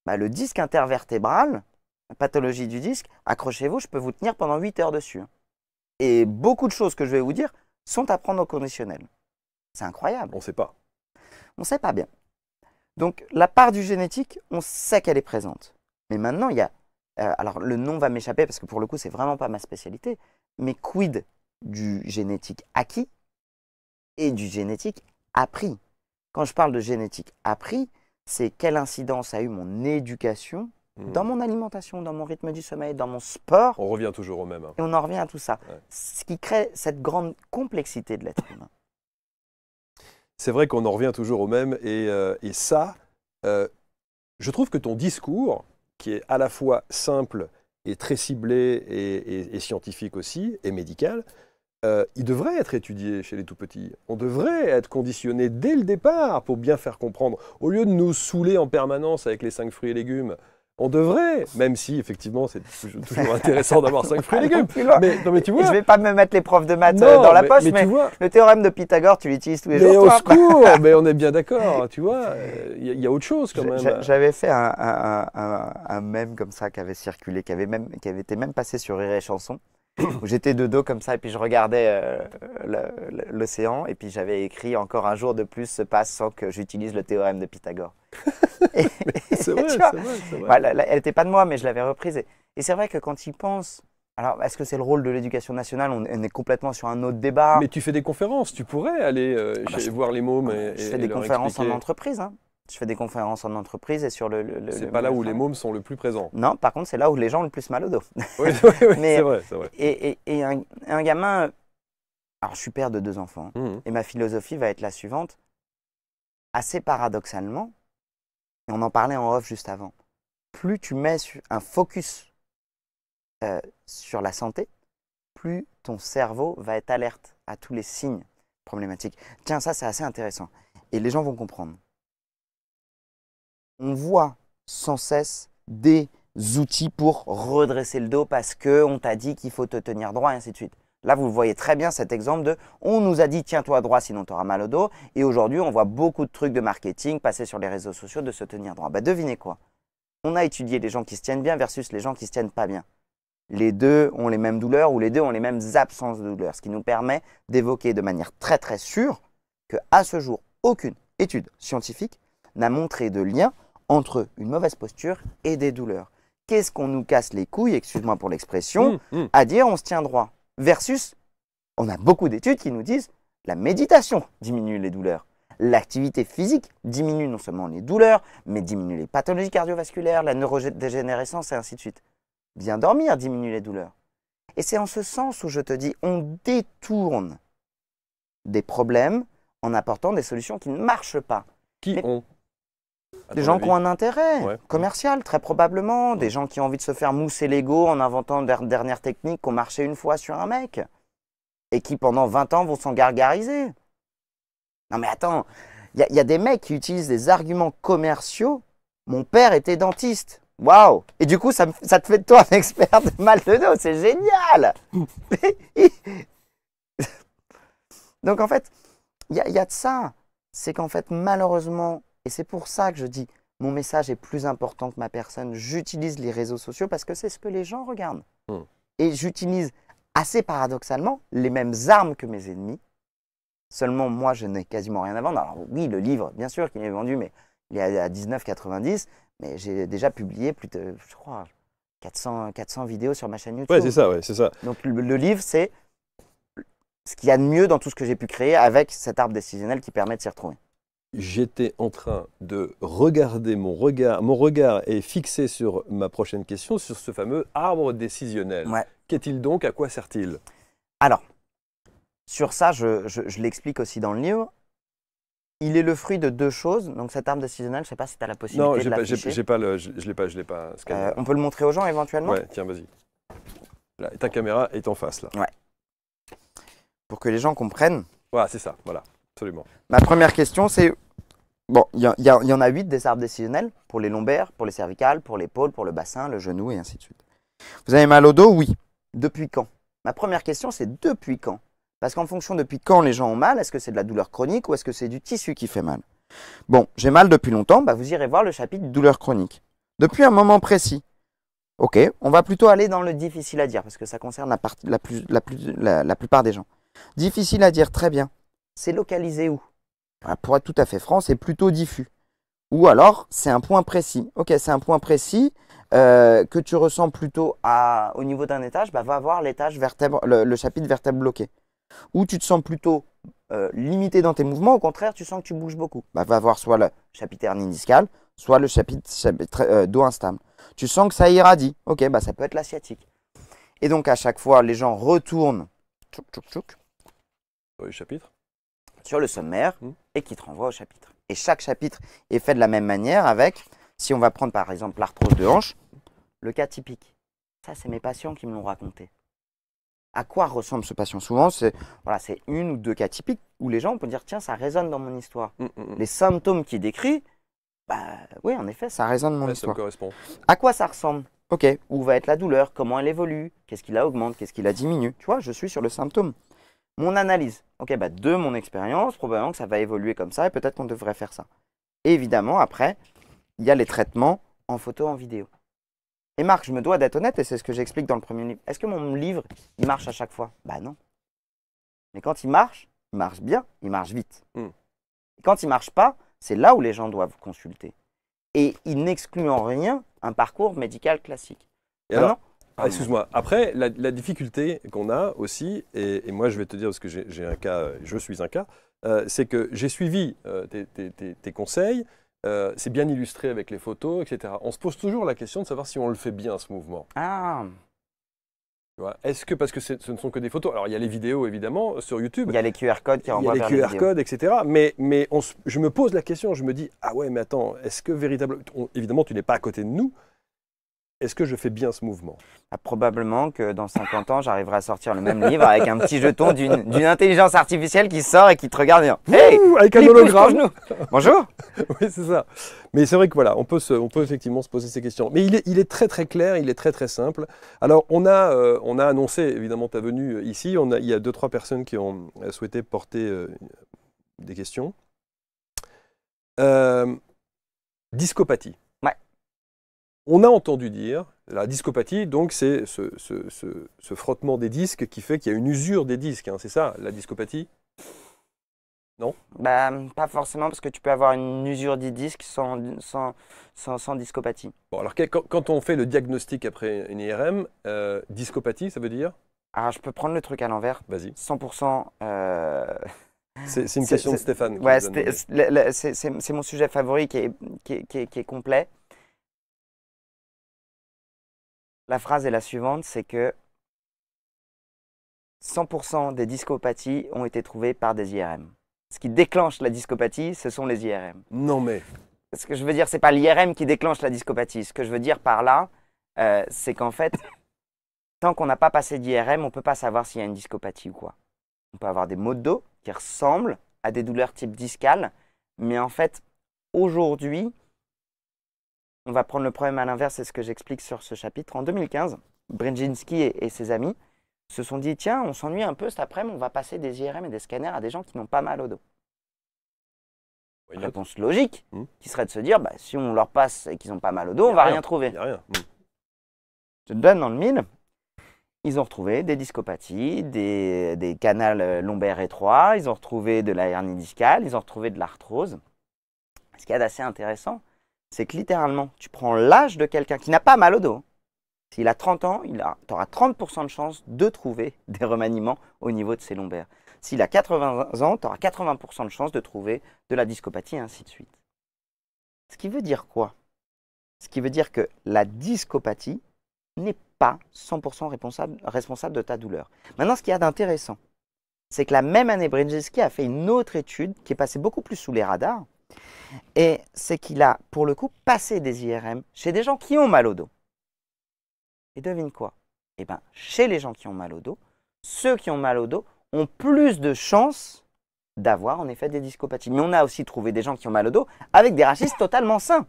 Bah, le disque intervertébral, la pathologie du disque, accrochez-vous, je peux vous tenir pendant 8 heures dessus. Hein. Et beaucoup de choses que je vais vous dire sont à prendre au conditionnel. C'est incroyable. On ne sait pas. On ne sait pas bien. Donc la part du génétique, on sait qu'elle est présente. Mais maintenant, il y a... Euh, alors le nom va m'échapper parce que pour le coup, ce n'est vraiment pas ma spécialité. Mais quid du génétique acquis et du génétique appris Quand je parle de génétique appris, c'est quelle incidence a eu mon éducation hmm. dans mon alimentation, dans mon rythme du sommeil, dans mon sport. On revient toujours au même. Hein. Et on en revient à tout ça. Ce qui crée cette grande complexité de l'être humain c'est vrai qu'on en revient toujours au même. Et, euh, ça, euh, je trouve que ton discours, qui est à la fois simple et très ciblé et, scientifique aussi, et médical, euh, il devrait être étudié chez les tout-petits. On devrait être conditionné dès le départ pour bien faire comprendre. Au lieu de nous saouler en permanence avec les cinq fruits et légumes, on devrait, même si effectivement c'est toujours intéressant d'avoir 5 fruits et légumes. tu je ne vais pas me mettre les profs de maths euh, dans la poche, mais, le théorème de Pythagore, tu l'utilises tous les mais jours. Au secours, mais on est bien d'accord, tu vois, il y, a autre chose quand même. J'avais fait un, un, mème comme ça qui avait circulé, qui avait, même, qui avait été même passé sur Rire et Chanson. J'étais de dos comme ça et puis je regardais euh, l'océan et puis j'avais écrit encore un jour de plus se passe sans que j'utilise le théorème de Pythagore. c'est vrai, c'est vrai, elle n'était pas de moi mais je l'avais reprise. Et, c'est vrai que quand il pense, alors, est-ce que c'est le rôle de l'éducation nationale on, est complètement sur un autre débat. Mais tu fais des conférences, tu pourrais aller euh, ah bah, voir les mots ah bah, Et, je fais des conférences en entreprise. Hein. Je fais des conférences en entreprise et sur le. c'est pas là où les mômes sont le plus présents. Non, par contre, c'est là où les gens ont le plus mal au dos. Oui, oui, oui c'est vrai, vrai, Et, un, gamin. Alors, je suis père de deux enfants. Hein, mmh. Et ma philosophie va être la suivante. Assez paradoxalement, et on en parlait en off juste avant, plus tu mets un focus euh, sur la santé, plus ton cerveau va être alerte à tous les signes problématiques. Tiens, ça, c'est assez intéressant. Et les gens vont comprendre on voit sans cesse des outils pour redresser le dos parce qu'on t'a dit qu'il faut te tenir droit, et ainsi de suite. Là, vous voyez très bien cet exemple de « on nous a dit tiens-toi droit sinon tu auras mal au dos » et aujourd'hui, on voit beaucoup de trucs de marketing passer sur les réseaux sociaux de se tenir droit. Bah, devinez quoi On a étudié les gens qui se tiennent bien versus les gens qui se tiennent pas bien. Les deux ont les mêmes douleurs ou les deux ont les mêmes absences de douleurs, ce qui nous permet d'évoquer de manière très très sûre qu'à ce jour, aucune étude scientifique n'a montré de lien entre une mauvaise posture et des douleurs. Qu'est-ce qu'on nous casse les couilles, excuse-moi pour l'expression, mmh, mmh. à dire on se tient droit Versus, on a beaucoup d'études qui nous disent la méditation diminue les douleurs. L'activité physique diminue non seulement les douleurs, mais diminue les pathologies cardiovasculaires, la neurodégénérescence et ainsi de suite. Bien dormir diminue les douleurs. Et c'est en ce sens où je te dis, on détourne des problèmes en apportant des solutions qui ne marchent pas. Qui ont des gens qui ont un intérêt commercial, très probablement. Des gens qui ont envie de se faire mousser l'ego en inventant des dernière technique qu'on ont marché une fois sur un mec. Et qui, pendant 20 ans, vont s'en gargariser. Non, mais attends, il y, a des mecs qui utilisent des arguments commerciaux. Mon père était dentiste. Waouh Et du coup, ça, te fait de toi un expert de mal de dos. C'est génial Donc, en fait, il y a de ça. C'est qu'en fait, malheureusement, et c'est pour ça que je dis, mon message est plus important que ma personne. J'utilise les réseaux sociaux parce que c'est ce que les gens regardent. Hmm. Et j'utilise assez paradoxalement les mêmes armes que mes ennemis. Seulement, moi, je n'ai quasiment rien à vendre. Alors oui, le livre, bien sûr qu'il est vendu, mais il est à 19,90. Mais j'ai déjà publié plus de, je crois, 400, 400 vidéos sur ma chaîne YouTube. Oui, c'est ça, ouais, c'est ça. Donc le, le livre, c'est ce qu'il y a de mieux dans tout ce que j'ai pu créer avec cet arbre décisionnel qui permet de s'y retrouver j'étais en train de regarder mon regard, mon regard est fixé sur ma prochaine question, sur ce fameux arbre décisionnel. Qu'est-il donc À quoi sert-il Alors, sur ça, je, l'explique aussi dans le livre. Il est le fruit de deux choses. Donc cet arbre décisionnel, je ne sais pas si tu as la possibilité de de l'afficher. Non, j'ai pas je, ne l'ai pas, je l'ai pas euh, on peut le montrer aux gens éventuellement. Ouais, tiens, vas-y. ta caméra est en face là. Ouais. Pour que les gens comprennent. Voilà, c'est ça. Voilà. Absolument. Ma première question, c'est Bon, il y, en a huit des arbres décisionnels pour les lombaires, pour les cervicales, pour l'épaule, pour le bassin, le genou et ainsi de suite. Vous avez mal au dos Oui. Depuis quand Ma première question, c'est depuis quand Parce qu'en fonction depuis quand les gens ont mal, est-ce que c'est de la douleur chronique ou est-ce que c'est du tissu qui fait mal Bon, j'ai mal depuis longtemps, bah vous irez voir le chapitre douleur chronique. Depuis un moment précis. Ok, on va plutôt aller dans le difficile à dire parce que ça concerne la, la, plus, la, plus, la plupart des gens. Difficile à dire, très bien c'est localisé où Pour être tout à fait franc, c'est plutôt diffus. Ou alors, c'est un point précis. Ok, c'est un point précis euh, que tu ressens plutôt à, au niveau d'un étage, bah, va voir l'étage vertèbre, le, chapitre vertèbre bloqué. Ou tu te sens plutôt euh, limité dans tes mouvements, au contraire, tu sens que tu bouges beaucoup. Bah, va voir soit le chapitre hernie soit le chapitre, euh, instable. Tu sens que ça irradie. Ok, bah, ça peut être l'asiatique. Et donc, à chaque fois, les gens retournent. Tchouk, tchouk, tchouk. chapitre sur le sommaire hmm. et qui te renvoie au chapitre. Et chaque chapitre est fait de la même manière avec, si on va prendre par exemple l'arthrose de hanche, le cas typique. Ça, c'est mes patients qui me l'ont raconté. À quoi ressemble ce patient Souvent, c'est voilà, une ou deux cas typiques où les gens peuvent dire tiens, ça résonne dans mon histoire. Hmm, hmm, les symptômes qu'il décrit, bah oui, en effet, ça résonne dans mon histoire. Ça correspond. À quoi ça ressemble Ok, où va être la douleur Comment elle évolue Qu'est-ce qui la augmente Qu'est-ce qui la diminue Tu vois, je suis sur le symptôme mon analyse. Ok, bah, de mon expérience, probablement que ça va évoluer comme ça et peut-être qu'on devrait faire ça. évidemment, après, il y a les traitements en photo, en vidéo. Et Marc, je me dois d'être honnête et c'est ce que j'explique dans le premier livre. Est-ce que mon livre, il marche à chaque fois Bah non. Mais quand il marche, il marche bien, il marche vite. Hmm. quand il marche pas, c'est là où les gens doivent consulter. Et il n'exclut en rien un parcours médical classique. Non. Excuse-moi. Après, la, difficulté qu'on a aussi, et, moi je vais te dire parce que j'ai un cas, je suis un cas, euh, c'est que j'ai suivi euh, tes, conseils. Euh, c'est bien illustré avec les photos, etc. On se pose toujours la question de savoir si on le fait bien ce mouvement. Ah. Est-ce que parce que ce ne sont que des photos Alors il y a les vidéos évidemment sur YouTube. Il y a les QR codes qui renvoient les Il y a les QR codes, etc. Mais, je me pose la question, je me dis ah ouais mais attends, est-ce que véritablement, évidemment tu n'es pas à côté de nous, est-ce que je fais bien ce mouvement ah, Probablement que dans 50 ans, j'arriverai à sortir le même livre avec un petit jeton d'une intelligence artificielle qui sort et qui te regarde et Hey Avec un hologramme Bonjour Oui, c'est ça. Mais c'est vrai que voilà, on peut, on peut effectivement se poser ces questions. Mais il est, très très clair, il est très très simple. Alors, on a, euh, on a annoncé évidemment ta venue euh, ici. On a, il y a deux, trois personnes qui ont euh, souhaité porter des questions. discopathie. On a entendu dire, la discopathie, donc, c'est ce, frottement des disques qui fait qu'il y a une usure des disques. Hein. C'est ça, la discopathie Non bah, Pas forcément, parce que tu peux avoir une usure des disques sans, discopathie. Bon, alors, quand on fait le diagnostic après une IRM, euh, discopathie, ça veut dire Alors, ah, je peux prendre le truc à l'envers. Vas-y. 100%. Euh, c'est une question de Stéphane. c'est mon sujet favori qui est complet. La phrase est la suivante, c'est que 100% des discopathies ont été trouvées par des IRM. Ce qui déclenche la discopathie, ce sont les IRM. Non mais. Ce que je veux dire, c'est pas l'IRM qui déclenche la discopathie. Ce que je veux dire par là, euh, c'est qu'en fait, tant qu'on n'a pas passé d'IRM, on ne peut pas savoir s'il y a une discopathie ou quoi. On peut avoir des maux de dos qui ressemblent à des douleurs type discale, mais en fait, aujourd'hui, on va prendre le problème à l'inverse, c'est ce que j'explique sur ce chapitre. En 2015, Brzezinski et, ses amis se sont dit tiens, on s'ennuie un peu cet après-midi, on va passer des IRM et des scanners à des gens qui n'ont pas mal au dos. une Réponse logique, hmm. qui serait de se dire bah, si on leur passe et qu'ils n'ont pas mal au dos, on va rien, trouver. Hmm. Je te donne dans le mille. Ils ont retrouvé des discopathies, des, canaux canals euh, lombaires étroits, ils ont retrouvé de la hernie discale, ils ont retrouvé de l'arthrose. Ce qui est assez intéressant, c'est que littéralement, tu prends l'âge de quelqu'un qui n'a pas mal au dos. S'il a 30 ans, tu auras 30% de chance de trouver des remaniements au niveau de ses lombaires. S'il a 80 ans, tu auras 80% de chance de trouver de la discopathie, et ainsi de suite. Ce qui veut dire quoi Ce qui veut dire que la discopathie n'est pas 100% responsable, de ta douleur. Maintenant, ce qu'il y a d'intéressant, c'est que la même année, Brzezinski a fait une autre étude qui est passée beaucoup plus sous les radars, et c'est qu'il a, pour le coup, passé des IRM chez des gens qui ont mal au dos. Et devine quoi Eh bien, chez les gens qui ont mal au dos, ceux qui ont mal au dos ont plus de chances d'avoir en effet des discopathies. Mais on a aussi trouvé des gens qui ont mal au dos avec des rachis totalement sains.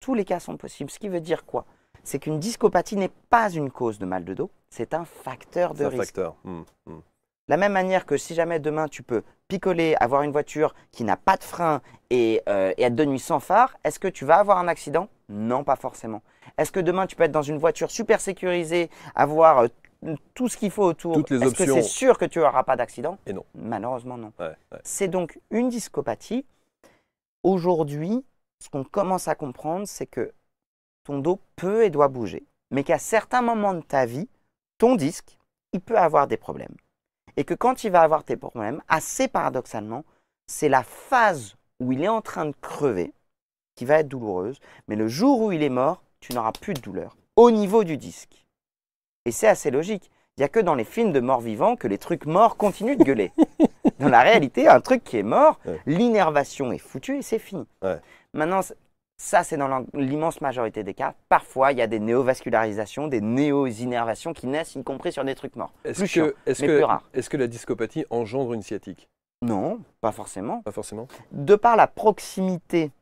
Tous les cas sont possibles. Ce qui veut dire quoi C'est qu'une discopathie n'est pas une cause de mal de dos, c'est un facteur de risque. facteur. Hum, hum la même manière que si jamais demain tu peux picoler, avoir une voiture qui n'a pas de frein et, euh, être de nuit sans phare, est-ce que tu vas avoir un accident Non, pas forcément. Est-ce que demain tu peux être dans une voiture super sécurisée, avoir euh, tout ce qu'il faut autour Toutes Est-ce que c'est sûr que tu n'auras pas d'accident Et non. Malheureusement, non. C'est donc une discopathie. Aujourd'hui, ce qu'on commence à comprendre, c'est que ton dos peut et doit bouger, mais qu'à certains moments de ta vie, ton disque, il peut avoir des problèmes. Et que quand il va avoir tes problèmes, assez paradoxalement, c'est la phase où il est en train de crever qui va être douloureuse. Mais le jour où il est mort, tu n'auras plus de douleur au niveau du disque. Et c'est assez logique. Il n'y a que dans les films de morts-vivants que les trucs morts continuent de gueuler. dans la réalité, un truc qui est mort, l'innervation est foutue et c'est fini. Maintenant, ça, c'est dans l'immense majorité des cas. Parfois, il y a des néovascularisations, des néo-innervations qui naissent, y compris sur des trucs morts. Est-ce que, est que la discopathie engendre une sciatique Non, pas forcément. Pas forcément. De par la proximité,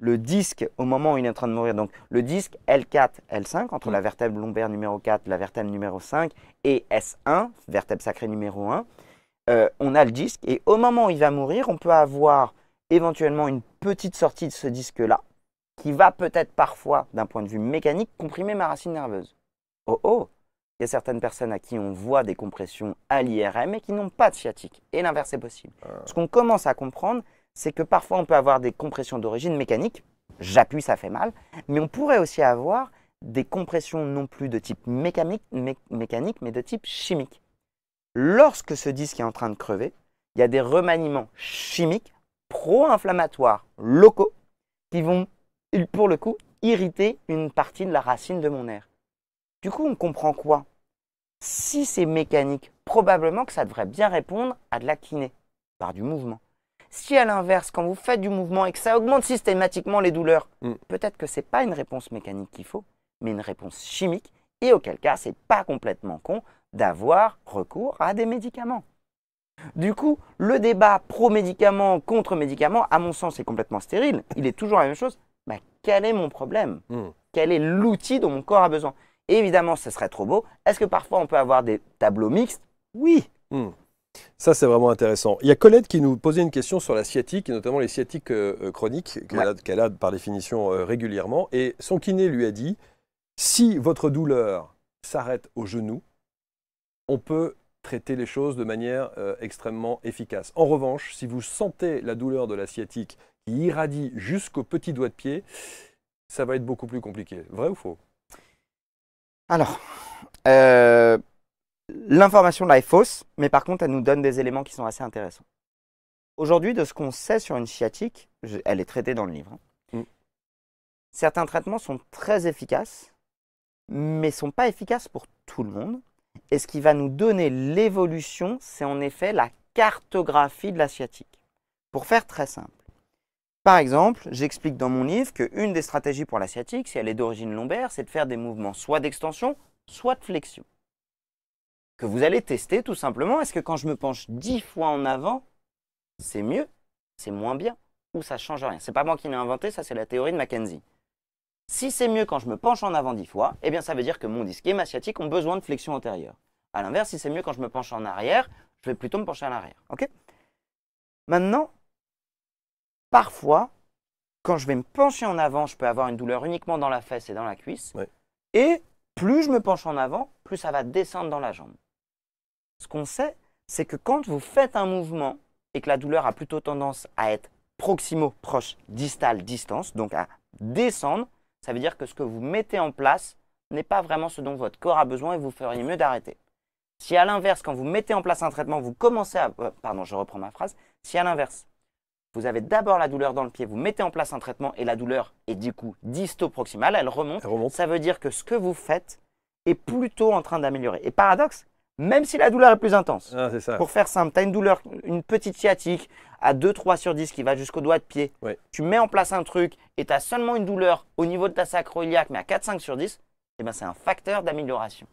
le disque au moment où il est en train de mourir, donc le disque L4, L5, entre mm. la vertèbre lombaire numéro 4, la vertèbre numéro 5, et S1, vertèbre sacrée numéro 1, euh, on a le disque, et au moment où il va mourir, on peut avoir éventuellement une petite sortie de ce disque-là, qui va peut-être parfois, d'un point de vue mécanique, comprimer ma racine nerveuse. Oh oh Il y a certaines personnes à qui on voit des compressions à l'IRM et qui n'ont pas de sciatique. Et l'inverse est possible. Ah. Ce qu'on commence à comprendre, c'est que parfois on peut avoir des compressions d'origine mécanique, j'appuie, ça fait mal, mais on pourrait aussi avoir des compressions non plus de type mécanique, mécanique mais de type chimique. Lorsque ce disque est en train de crever, il y a des remaniements chimiques pro-inflammatoires locaux qui vont il, pour le coup, irriter une partie de la racine de mon nerf. Du coup, on comprend quoi Si c'est mécanique, probablement que ça devrait bien répondre à de la kiné, par du mouvement. Si à l'inverse, quand vous faites du mouvement et que ça augmente systématiquement les douleurs, mm. peut-être que ce n'est pas une réponse mécanique qu'il faut, mais une réponse chimique, et auquel cas, ce n'est pas complètement con d'avoir recours à des médicaments. Du coup, le débat pro-médicament, contre-médicament, à mon sens, est complètement stérile. Il est toujours la même chose, bah, quel est mon problème hmm. Quel est l'outil dont mon corps a besoin évidemment, ce serait trop beau. Est-ce que parfois on peut avoir des tableaux mixtes Oui. Hmm. Ça, c'est vraiment intéressant. Il y a Colette qui nous posait une question sur la sciatique, et notamment les sciatiques euh, euh, chroniques, qu'elle a, par définition euh, régulièrement. Et son kiné lui a dit, si votre douleur s'arrête au genou, on peut traiter les choses de manière extrêmement efficace. En revanche, si vous sentez la douleur de la sciatique irradie jusqu'au petit doigt de pied, ça va être beaucoup plus compliqué. Vrai ou faux Alors, euh, l'information là est fausse, mais par contre, elle nous donne des éléments qui sont assez intéressants. Aujourd'hui, de ce qu'on sait sur une sciatique, elle est traitée dans le livre, hein, mm. certains traitements sont très efficaces, mais ne sont pas efficaces pour tout le monde. Et ce qui va nous donner l'évolution, c'est en effet la cartographie de la sciatique. Pour faire très simple, par exemple, j'explique dans mon livre qu'une des stratégies pour l'asiatique, si elle est d'origine lombaire, c'est de faire des mouvements soit d'extension, soit de flexion. Que vous allez tester tout simplement, est-ce que quand je me penche dix fois en avant, c'est mieux, c'est moins bien, ou ça ne change rien C'est pas moi qui l'ai inventé, ça c'est la théorie de Mackenzie. Si c'est mieux quand je me penche en avant dix fois, eh bien ça veut dire que mon disque et ma sciatique ont besoin de flexion antérieure. A l'inverse, si c'est mieux quand je me penche en arrière, je vais plutôt me pencher en arrière. Maintenant, parfois, quand je vais me pencher en avant, je peux avoir une douleur uniquement dans la fesse et dans la cuisse. Et plus je me penche en avant, plus ça va descendre dans la jambe. Ce qu'on sait, c'est que quand vous faites un mouvement et que la douleur a plutôt tendance à être proximo, proche, distal, distance, donc à descendre, ça veut dire que ce que vous mettez en place n'est pas vraiment ce dont votre corps a besoin et vous feriez mieux d'arrêter. Si à l'inverse, quand vous mettez en place un traitement, vous commencez à... Euh, pardon, je reprends ma phrase. Si à l'inverse, vous avez d'abord la douleur dans le pied, vous mettez en place un traitement et la douleur est du coup distoproximale, elle remonte. Elle remonte. Ça veut dire que ce que vous faites est plutôt en train d'améliorer. Et paradoxe, même si la douleur est plus intense. Ah, pour faire simple, tu as une douleur, une petite sciatique à 2-3 sur 10 qui va jusqu'au doigt de pied. Tu mets en place un truc et tu as seulement une douleur au niveau de ta sacroiliaque, mais à 4-5 sur 10, eh ben, c'est un facteur d'amélioration.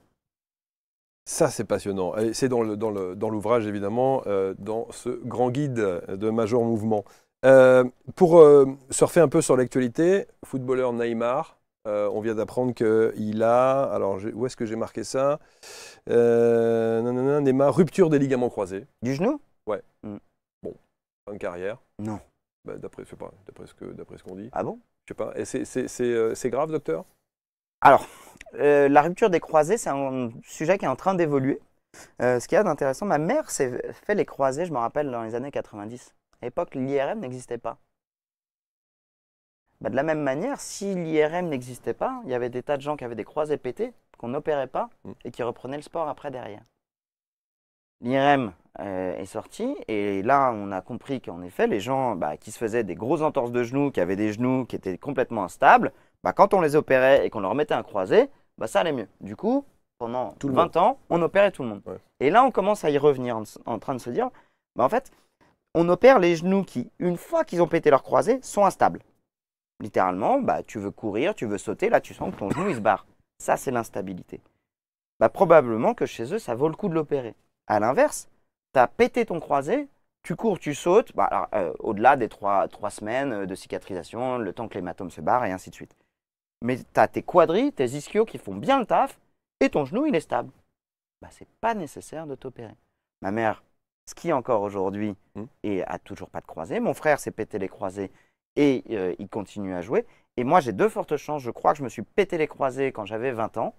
Ça, c'est passionnant. C'est dans l'ouvrage, le, dans le, dans évidemment, euh, dans ce grand guide de Major Mouvement. Euh, pour euh, surfer un peu sur l'actualité, footballeur Neymar, on vient d'apprendre qu'il a. Alors, où est-ce que j'ai marqué ça nanana, Neymar, rupture des ligaments croisés. Du genou Ouais. Mm. Bon, fin de carrière. Non. Bah, d'après, ce qu'on dit. Ah bon Je sais pas. Et c'est grave, docteur alors, euh, la rupture des croisés, c'est un sujet qui est en train d'évoluer. Euh, ce qu'il y a d'intéressant, ma mère s'est fait les croisés, je me rappelle, dans les années 90. À l'époque, l'IRM n'existait pas. Bah, de la même manière, si l'IRM n'existait pas, il y avait des tas de gens qui avaient des croisés pétés, qu'on n'opérait pas mm. et qui reprenaient le sport après derrière. L'IRM euh, est sorti et là, on a compris qu'en effet, les gens bah, qui se faisaient des grosses entorses de genoux, qui avaient des genoux qui étaient complètement instables, bah, quand on les opérait et qu'on leur mettait un croisé, bah, ça allait mieux. Du coup, pendant 20 ans, on opérait tout le monde. Et là, on commence à y revenir en, train de se dire, bah, en fait, on opère les genoux qui, une fois qu'ils ont pété leur croisé, sont instables. Littéralement, bah, tu veux courir, tu veux sauter, là tu sens que ton genou il se barre. Ça, c'est l'instabilité. Bah, probablement que chez eux, ça vaut le coup de l'opérer. À l'inverse, tu as pété ton croisé, tu cours, tu sautes, bah, euh, au-delà des trois, trois semaines de cicatrisation, le temps que l'hématome se barre, et ainsi de suite mais tu as tes quadris, tes ischios qui font bien le taf, et ton genou, il est stable. Bah, c'est pas nécessaire de t'opérer. Ma mère skie encore aujourd'hui hmm. et a toujours pas de croisés. Mon frère s'est pété les croisés et euh, il continue à jouer. Et moi, j'ai deux fortes chances. Je crois que je me suis pété les croisés quand j'avais 20 ans.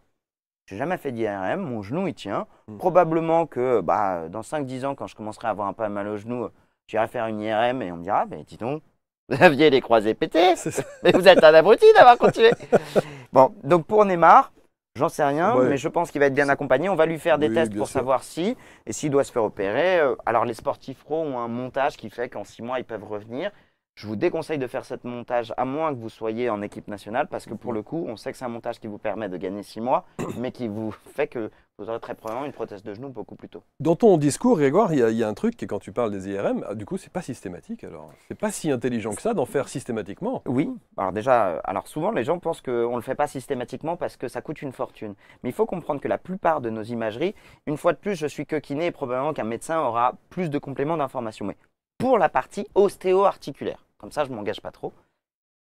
J'ai jamais fait d'IRM, mon genou il tient. Hmm. Probablement que bah, dans 5-10 ans, quand je commencerai à avoir un peu mal au genou, j'irai faire une IRM et on me dira, ben dis donc, Vous aviez les croisés pétés, mais vous êtes un abruti d'avoir continué. bon, donc pour Neymar, j'en sais rien, mais je pense qu'il va être bien accompagné. On va lui faire des tests pour savoir si, et s'il doit se faire opérer. Euh, alors les sportifs pro ont un montage qui fait qu'en six mois, ils peuvent revenir. Je vous déconseille de faire cette montage à moins que vous soyez en équipe nationale parce que pour mhm. le coup, on sait que c'est un montage qui vous permet de gagner 6 mois, mais qui vous fait que vous aurez très probablement une prothèse de genou beaucoup plus tôt. Dans ton discours, Grégoire, il y, a un truc qui quand tu parles des IRM, ah, du coup, c'est pas systématique alors. C'est pas si intelligent que ça d'en faire systématiquement. Oui, alors déjà, euh, alors souvent les gens pensent qu'on ne le fait pas systématiquement parce que ça coûte une fortune. Mais il faut comprendre que la plupart de nos imageries, une fois de plus, je suis coquiné et probablement qu'un médecin aura plus de compléments d'information. Mais pour la partie ostéo-articulaire, comme ça, je ne m'engage pas trop.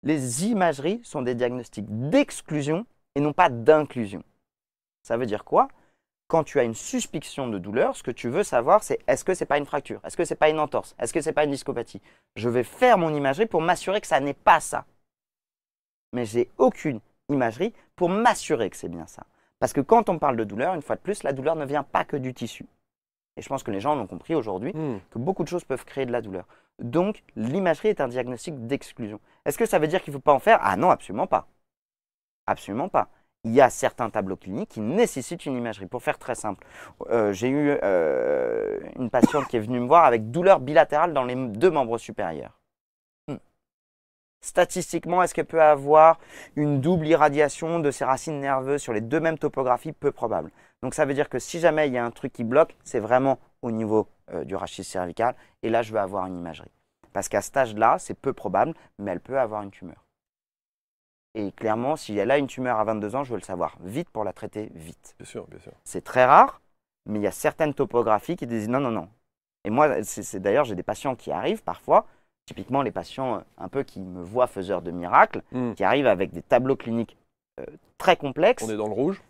Les imageries sont des diagnostics d'exclusion et non pas d'inclusion. Ça veut dire quoi Quand tu as une suspicion de douleur, ce que tu veux savoir, c'est est-ce que ce n'est pas une fracture Est-ce que ce n'est pas une entorse Est-ce que ce n'est pas une discopathie Je vais faire mon imagerie pour m'assurer que ça n'est pas ça. Mais j'ai aucune imagerie pour m'assurer que c'est bien ça. Parce que quand on parle de douleur, une fois de plus, la douleur ne vient pas que du tissu. Et je pense que les gens l'ont compris aujourd'hui, hmm. que beaucoup de choses peuvent créer de la douleur. Donc, l'imagerie est un diagnostic d'exclusion. Est-ce que ça veut dire qu'il ne faut pas en faire Ah non, absolument pas. Absolument pas. Il y a certains tableaux cliniques qui nécessitent une imagerie. Pour faire très simple, euh, j'ai eu euh, une patiente qui est venue me voir avec douleur bilatérale dans les deux membres supérieurs. Hmm. Statistiquement, est-ce qu'elle peut avoir une double irradiation de ses racines nerveuses sur les deux mêmes topographies Peu probable. Donc ça veut dire que si jamais il y a un truc qui bloque, c'est vraiment au niveau euh, du rachis cervical. Et là, je vais avoir une imagerie. Parce qu'à cet âge-là, c'est peu probable, mais elle peut avoir une tumeur. Et clairement, s'il y a une tumeur à 22 ans, je veux le savoir vite pour la traiter vite. Bien sûr, bien sûr. C'est très rare, mais il y a certaines topographies qui disent non, non, non. Et moi, c'est d'ailleurs, j'ai des patients qui arrivent parfois, typiquement les patients euh, un peu qui me voient faiseur de miracles, hmm. qui arrivent avec des tableaux cliniques euh, très complexes. On est dans le rouge.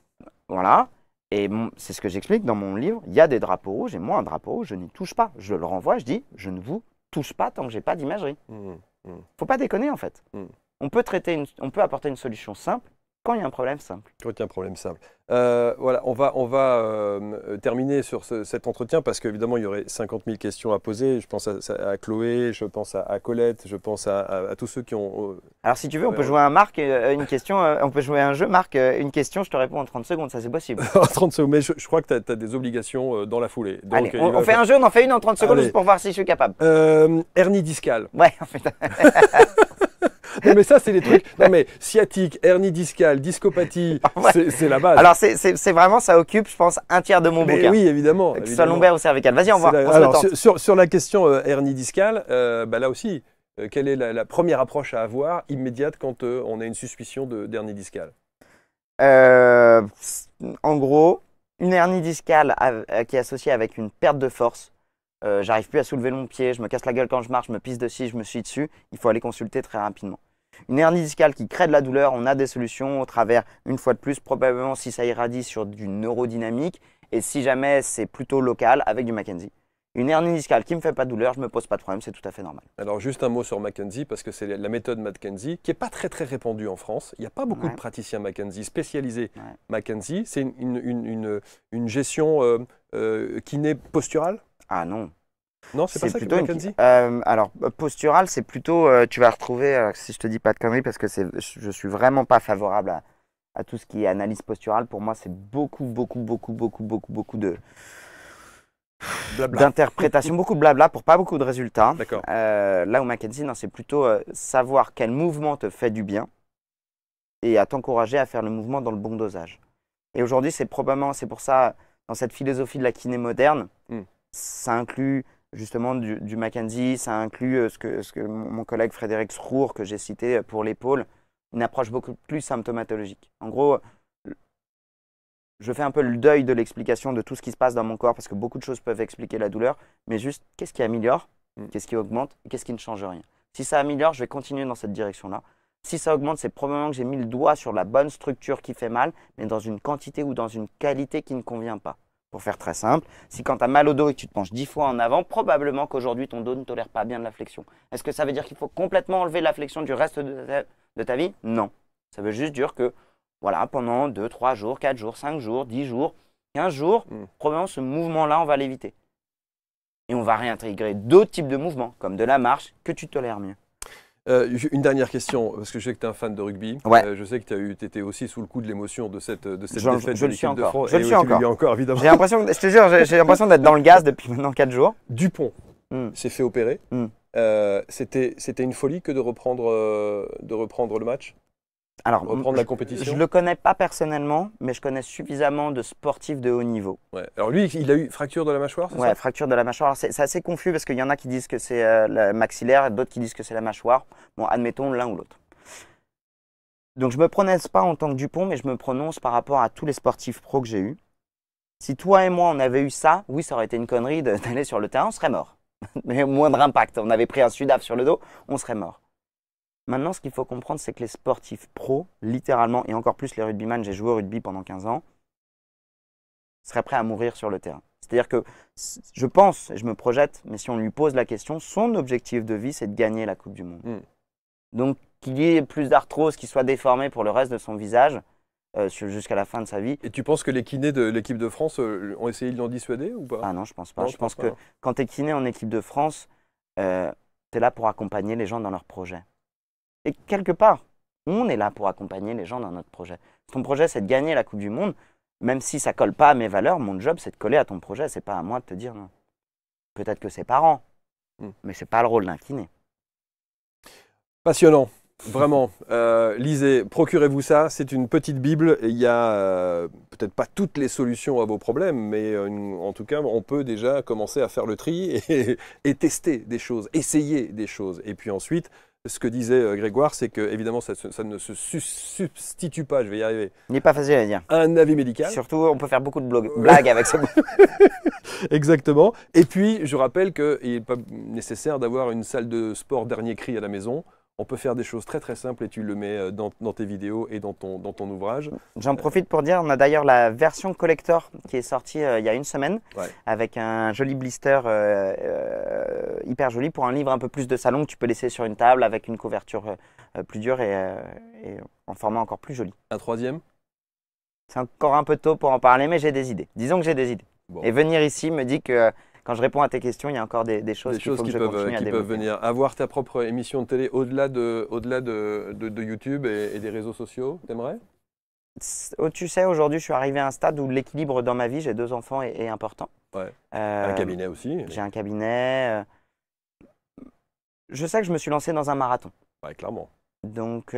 Voilà. Et c'est ce que j'explique dans mon livre. Il y a des drapeaux rouges et moi, un drapeau je n'y touche pas. Je le renvoie, je dis, je ne vous touche pas tant que j'ai pas d'imagerie. Il mmh, mmh. Faut pas déconner en fait. Mmh. On peut traiter, on peut apporter une solution simple quand il y a un problème simple. Quand il y a un problème simple. Euh, voilà, on va, on va euh, terminer sur cet entretien parce qu'évidemment, il y aurait 50 000 questions à poser. Je pense à, Chloé, je pense à, Colette, je pense à, tous ceux qui ont. Euh, Alors, si tu veux, on peut jouer un Marc, une question, on peut jouer un jeu, Marc, une question, je te réponds en 30 secondes, ça c'est possible. en 30 secondes, mais je, crois que tu as, des obligations dans la foulée. on, fait un jeu, on en fait une en 30 secondes juste pour voir si je suis capable. hernie discale. Ouais, en fait. mais ça, c'est les trucs. Non, mais sciatique, hernie discale, discopathie, c'est la base. Alors, c'est vraiment, ça occupe, je pense, un tiers de mon bouquin. Oui, évidemment. Que ce soit lombaire ou cervical. Vas-y, on va. Sur, la question euh, hernie discale, euh, bah là aussi, euh, quelle est la, première approche à avoir immédiate quand on a une suspicion d'hernie discale En gros, une hernie discale qui est associée avec une perte de force. J'arrive plus à soulever mon pied, je me casse la gueule quand je marche, je me pisse dessus, je me suis dessus. Il faut aller consulter très rapidement. Une hernie discale qui crée de la douleur, on a des solutions au travers, une fois de plus, probablement si ça irradie sur du neurodynamique et si jamais c'est plutôt local avec du Mackenzie. Une hernie discale qui ne me fait pas de douleur, je ne me pose pas de problème, c'est tout à fait normal. Alors juste un mot sur Mackenzie, parce que c'est la méthode Mackenzie, qui n'est pas très très répandue en France. Il n'y a pas beaucoup de praticiens Mackenzie spécialisés McKenzie. Mackenzie. C'est une, gestion euh, euh, kiné posturale Ah non, non, c'est pas ça plutôt euh, alors, postural, c'est plutôt, euh, tu vas retrouver, euh, si je te dis pas de conneries, parce que je suis vraiment pas favorable à, tout ce qui est analyse posturale. Pour moi, c'est beaucoup, beaucoup, beaucoup, beaucoup, beaucoup, beaucoup de d'interprétation, beaucoup de blabla pour pas beaucoup de résultats. là où Mackenzie, c'est plutôt savoir quel mouvement te fait du bien et à t'encourager à faire le mouvement dans le bon dosage. Et aujourd'hui, c'est probablement, c'est pour ça, dans cette philosophie de la kiné moderne, hmm. ça inclut justement du, Mackenzie, ça inclut euh, ce que, mon collègue Frédéric Sroure que j'ai cité euh, pour l'épaule, une approche beaucoup plus symptomatologique. En gros, je fais un peu le deuil de l'explication de tout ce qui se passe dans mon corps, parce que beaucoup de choses peuvent expliquer la douleur, mais juste qu'est-ce qui améliore, mm. qu'est-ce qui augmente, et qu'est-ce qui ne change rien. Si ça améliore, je vais continuer dans cette direction-là. Si ça augmente, c'est probablement que j'ai mis le doigt sur la bonne structure qui fait mal, mais dans une quantité ou dans une qualité qui ne convient pas. Pour faire très simple, si quand tu as mal au dos et que tu te penches dix fois en avant, probablement qu'aujourd'hui ton dos ne tolère pas bien de la flexion. Est-ce que ça veut dire qu'il faut complètement enlever la flexion du reste de ta, vie Non. Ça veut juste dire que voilà, pendant 2, 3 jours, 4 jours, 5 jours, 10 jours, 15 jours, hmm. probablement ce mouvement-là, on va l'éviter. Et on va réintégrer d'autres types de mouvements, comme de la marche, que tu tolères mieux. Euh, une dernière question, parce que je sais que tu es un fan de rugby. Euh, je sais que tu étais aussi sous le coup de l'émotion de cette, de cette défaite de l'équipe France. Je le suis encore. évidemment. J'ai l'impression, je te j'ai l'impression d'être dans le gaz depuis maintenant 4 jours. Dupont hmm. s'est fait opérer. Hmm. Euh, c'était une folie que de reprendre, de reprendre le match alors, Je ne le connais pas personnellement, mais je connais suffisamment de sportifs de haut niveau. Alors lui, il a eu fracture de la mâchoire, c'est ça fracture de la mâchoire. C'est assez confus parce qu'il y en a qui disent que c'est euh, le maxillaire et d'autres qui disent que c'est la mâchoire. Bon, admettons l'un ou l'autre. Donc je me prononce pas en tant que Dupont, mais je me prononce par rapport à tous les sportifs pro que j'ai eus. Si toi et moi, on avait eu ça, oui, ça aurait été une connerie d'aller sur le terrain, on serait mort. mais moindre impact. On avait pris un sudaf sur le dos, on serait mort. Maintenant, ce qu'il faut comprendre, c'est que les sportifs pros, littéralement, et encore plus les rugbyman, j'ai joué au rugby pendant 15 ans, seraient prêts à mourir sur le terrain. C'est-à-dire que je pense, et je me projette, mais si on lui pose la question, son objectif de vie, c'est de gagner la Coupe du Monde. Hmm. Donc, qu'il y ait plus d'arthrose, qu'il soit déformé pour le reste de son visage, euh, jusqu'à la fin de sa vie. Et tu penses que les kinés de l'équipe de France euh, ont essayé de l'en dissuader ou pas Ah non, je pense pas. je pense que quand tu es kiné en équipe de France, euh, tu es là pour accompagner les gens dans leur projets. Et quelque part, on est là pour accompagner les gens dans notre projet. Ton projet, c'est de gagner la Coupe du Monde, même si ça colle pas à mes valeurs, mon job, c'est de coller à ton projet. C'est pas à moi de te dire non. Peut-être que c'est parent, an, hmm. mais c'est pas le rôle d'un kiné. Passionnant. Vraiment, euh, lisez, procurez-vous ça, c'est une petite Bible, il y a euh, peut-être pas toutes les solutions à vos problèmes, mais en tout cas, on peut déjà commencer à faire le tri et tester des choses, essayer des choses, et puis ensuite, ce que disait euh, Grégoire, c'est que évidemment ça, ne se substitue pas, je vais y arriver. n'est pas facile à dire. Un avis médical. Surtout, on peut faire beaucoup de blagues avec ce Exactement. Et puis, je rappelle qu'il n'est pas nécessaire d'avoir une salle de sport dernier cri à la maison on peut faire des choses très très simples et tu le mets euh, dans, tes vidéos et dans ton, dans ton ouvrage. J'en profite pour dire, on a d'ailleurs la version collector qui est sortie euh, il y a une semaine avec un joli blister euh, hyper joli pour un livre un peu plus de salon que tu peux laisser sur une table avec une couverture plus dure et, en format encore plus joli. Un troisième C'est encore un peu tôt pour en parler, mais j'ai des idées. Disons que j'ai des idées. Et venir ici me dit que quand je réponds à tes questions, il y a encore des, choses, qui, peuvent, Des choses qui peuvent euh, venir. Avoir ta propre émission de télé au-delà de, au de, YouTube et, des réseaux sociaux, t'aimerais oh, Tu sais, aujourd'hui, je suis arrivé à un stade où l'équilibre dans ma vie, j'ai deux enfants, est, important. Ouais. Euh, un cabinet aussi. J'ai un cabinet. Euh, je sais que je me suis lancé dans un marathon. Ouais, clairement. Donc,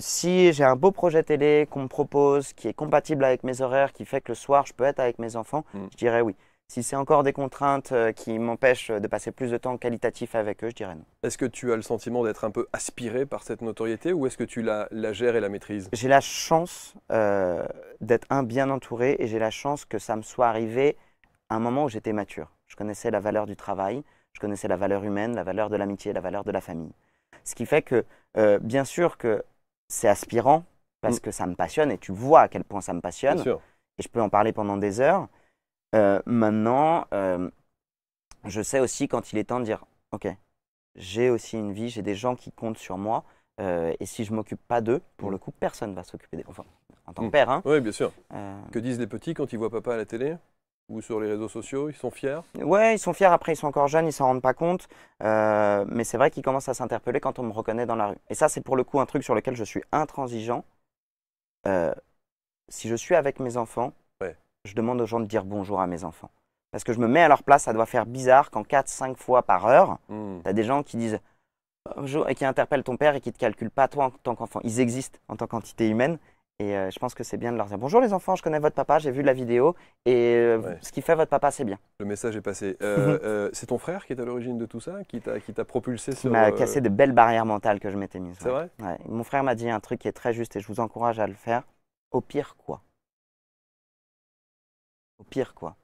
si j'ai un beau projet télé qu'on me propose, qui est compatible avec mes horaires, qui fait que le soir je peux être avec mes enfants, mm. je dirais oui. Si c'est encore des contraintes euh, qui m'empêchent de passer plus de temps qualitatif avec eux, je dirais non. Est-ce que tu as le sentiment d'être un peu aspiré par cette notoriété ou est-ce que tu la, la, gères et la maîtrises J'ai la chance euh, d'être un bien entouré et j'ai la chance que ça me soit arrivé à un moment où j'étais mature. Je connaissais la valeur du travail, je connaissais la valeur humaine, la valeur de l'amitié, la valeur de la famille. Ce qui fait que, euh, bien sûr que c'est aspirant parce mm. que ça me passionne et tu vois à quel point ça me passionne. Et je peux en parler pendant des heures. Euh, maintenant, euh, je sais aussi quand il est temps de dire, OK, j'ai aussi une vie, j'ai des gens qui comptent sur moi, euh, et si je m'occupe pas d'eux, pour mm. le coup, personne va s'occuper d'eux. Enfin, en tant que mm. père. Hein. Oui, bien sûr. Que disent les petits quand ils voient papa à la télé ou sur les réseaux sociaux, ils sont fiers Ouais, ils sont fiers. Après, ils sont encore jeunes, ils s'en rendent pas compte. mais c'est vrai qu'ils commencent à s'interpeller quand on me reconnaît dans la rue. Et ça, c'est pour le coup un truc sur lequel je suis intransigeant. si je suis avec mes enfants, je demande aux gens de dire bonjour à mes enfants. Parce que je me mets à leur place, ça doit faire bizarre quand 4-5 fois par heure, hmm. tu as des gens qui disent euh, bonjour et qui interpellent ton père et qui te calculent pas toi en tant qu'enfant. Ils existent en tant qu'entité humaine. Et euh, je pense que c'est bien de leur dire bonjour les enfants, je connais votre papa, j'ai vu la vidéo et euh, ce qui fait votre papa, c'est bien. Le message est passé. Mhm. c'est ton frère qui est à l'origine de tout ça, qui t'a propulsé sur. Il m'a cassé de belles barrières mentales que je m'étais mise. C'est vrai. Mon frère m'a dit un truc qui est très juste et je vous encourage à le faire. Au pire quoi au pire, quoi.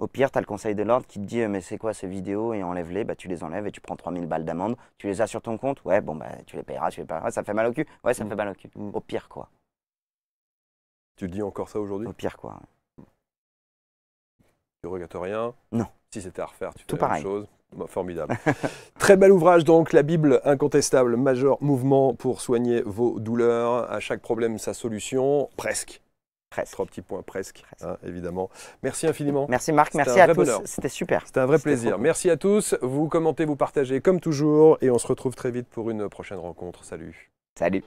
Au pire, tu as le conseil de l'ordre qui te dit euh, Mais c'est quoi ces vidéos Et enlève-les, bah, tu les enlèves et tu prends 3000 balles d'amende. Tu les as sur ton compte Ouais, bon, bah, tu les payeras, tu les Ça fait mal au cul Ouais, ça mm. fait mal au cul. Mm. Au pire, quoi. Tu dis encore ça aujourd'hui Au pire, quoi. Tu regrettes rien Non. Si c'était à refaire, tu fais la chose. formidable. Très bel ouvrage donc, La Bible incontestable, majeur mouvement pour soigner vos douleurs. À chaque problème, sa solution, presque. Trois petits points, presque, hein, évidemment. Merci infiniment. Merci Marc, merci à tous. C'était super. C'était un vrai plaisir. Merci à tous. Vous commentez, vous partagez comme toujours. Et on se retrouve très vite pour une prochaine rencontre. Salut. Salut.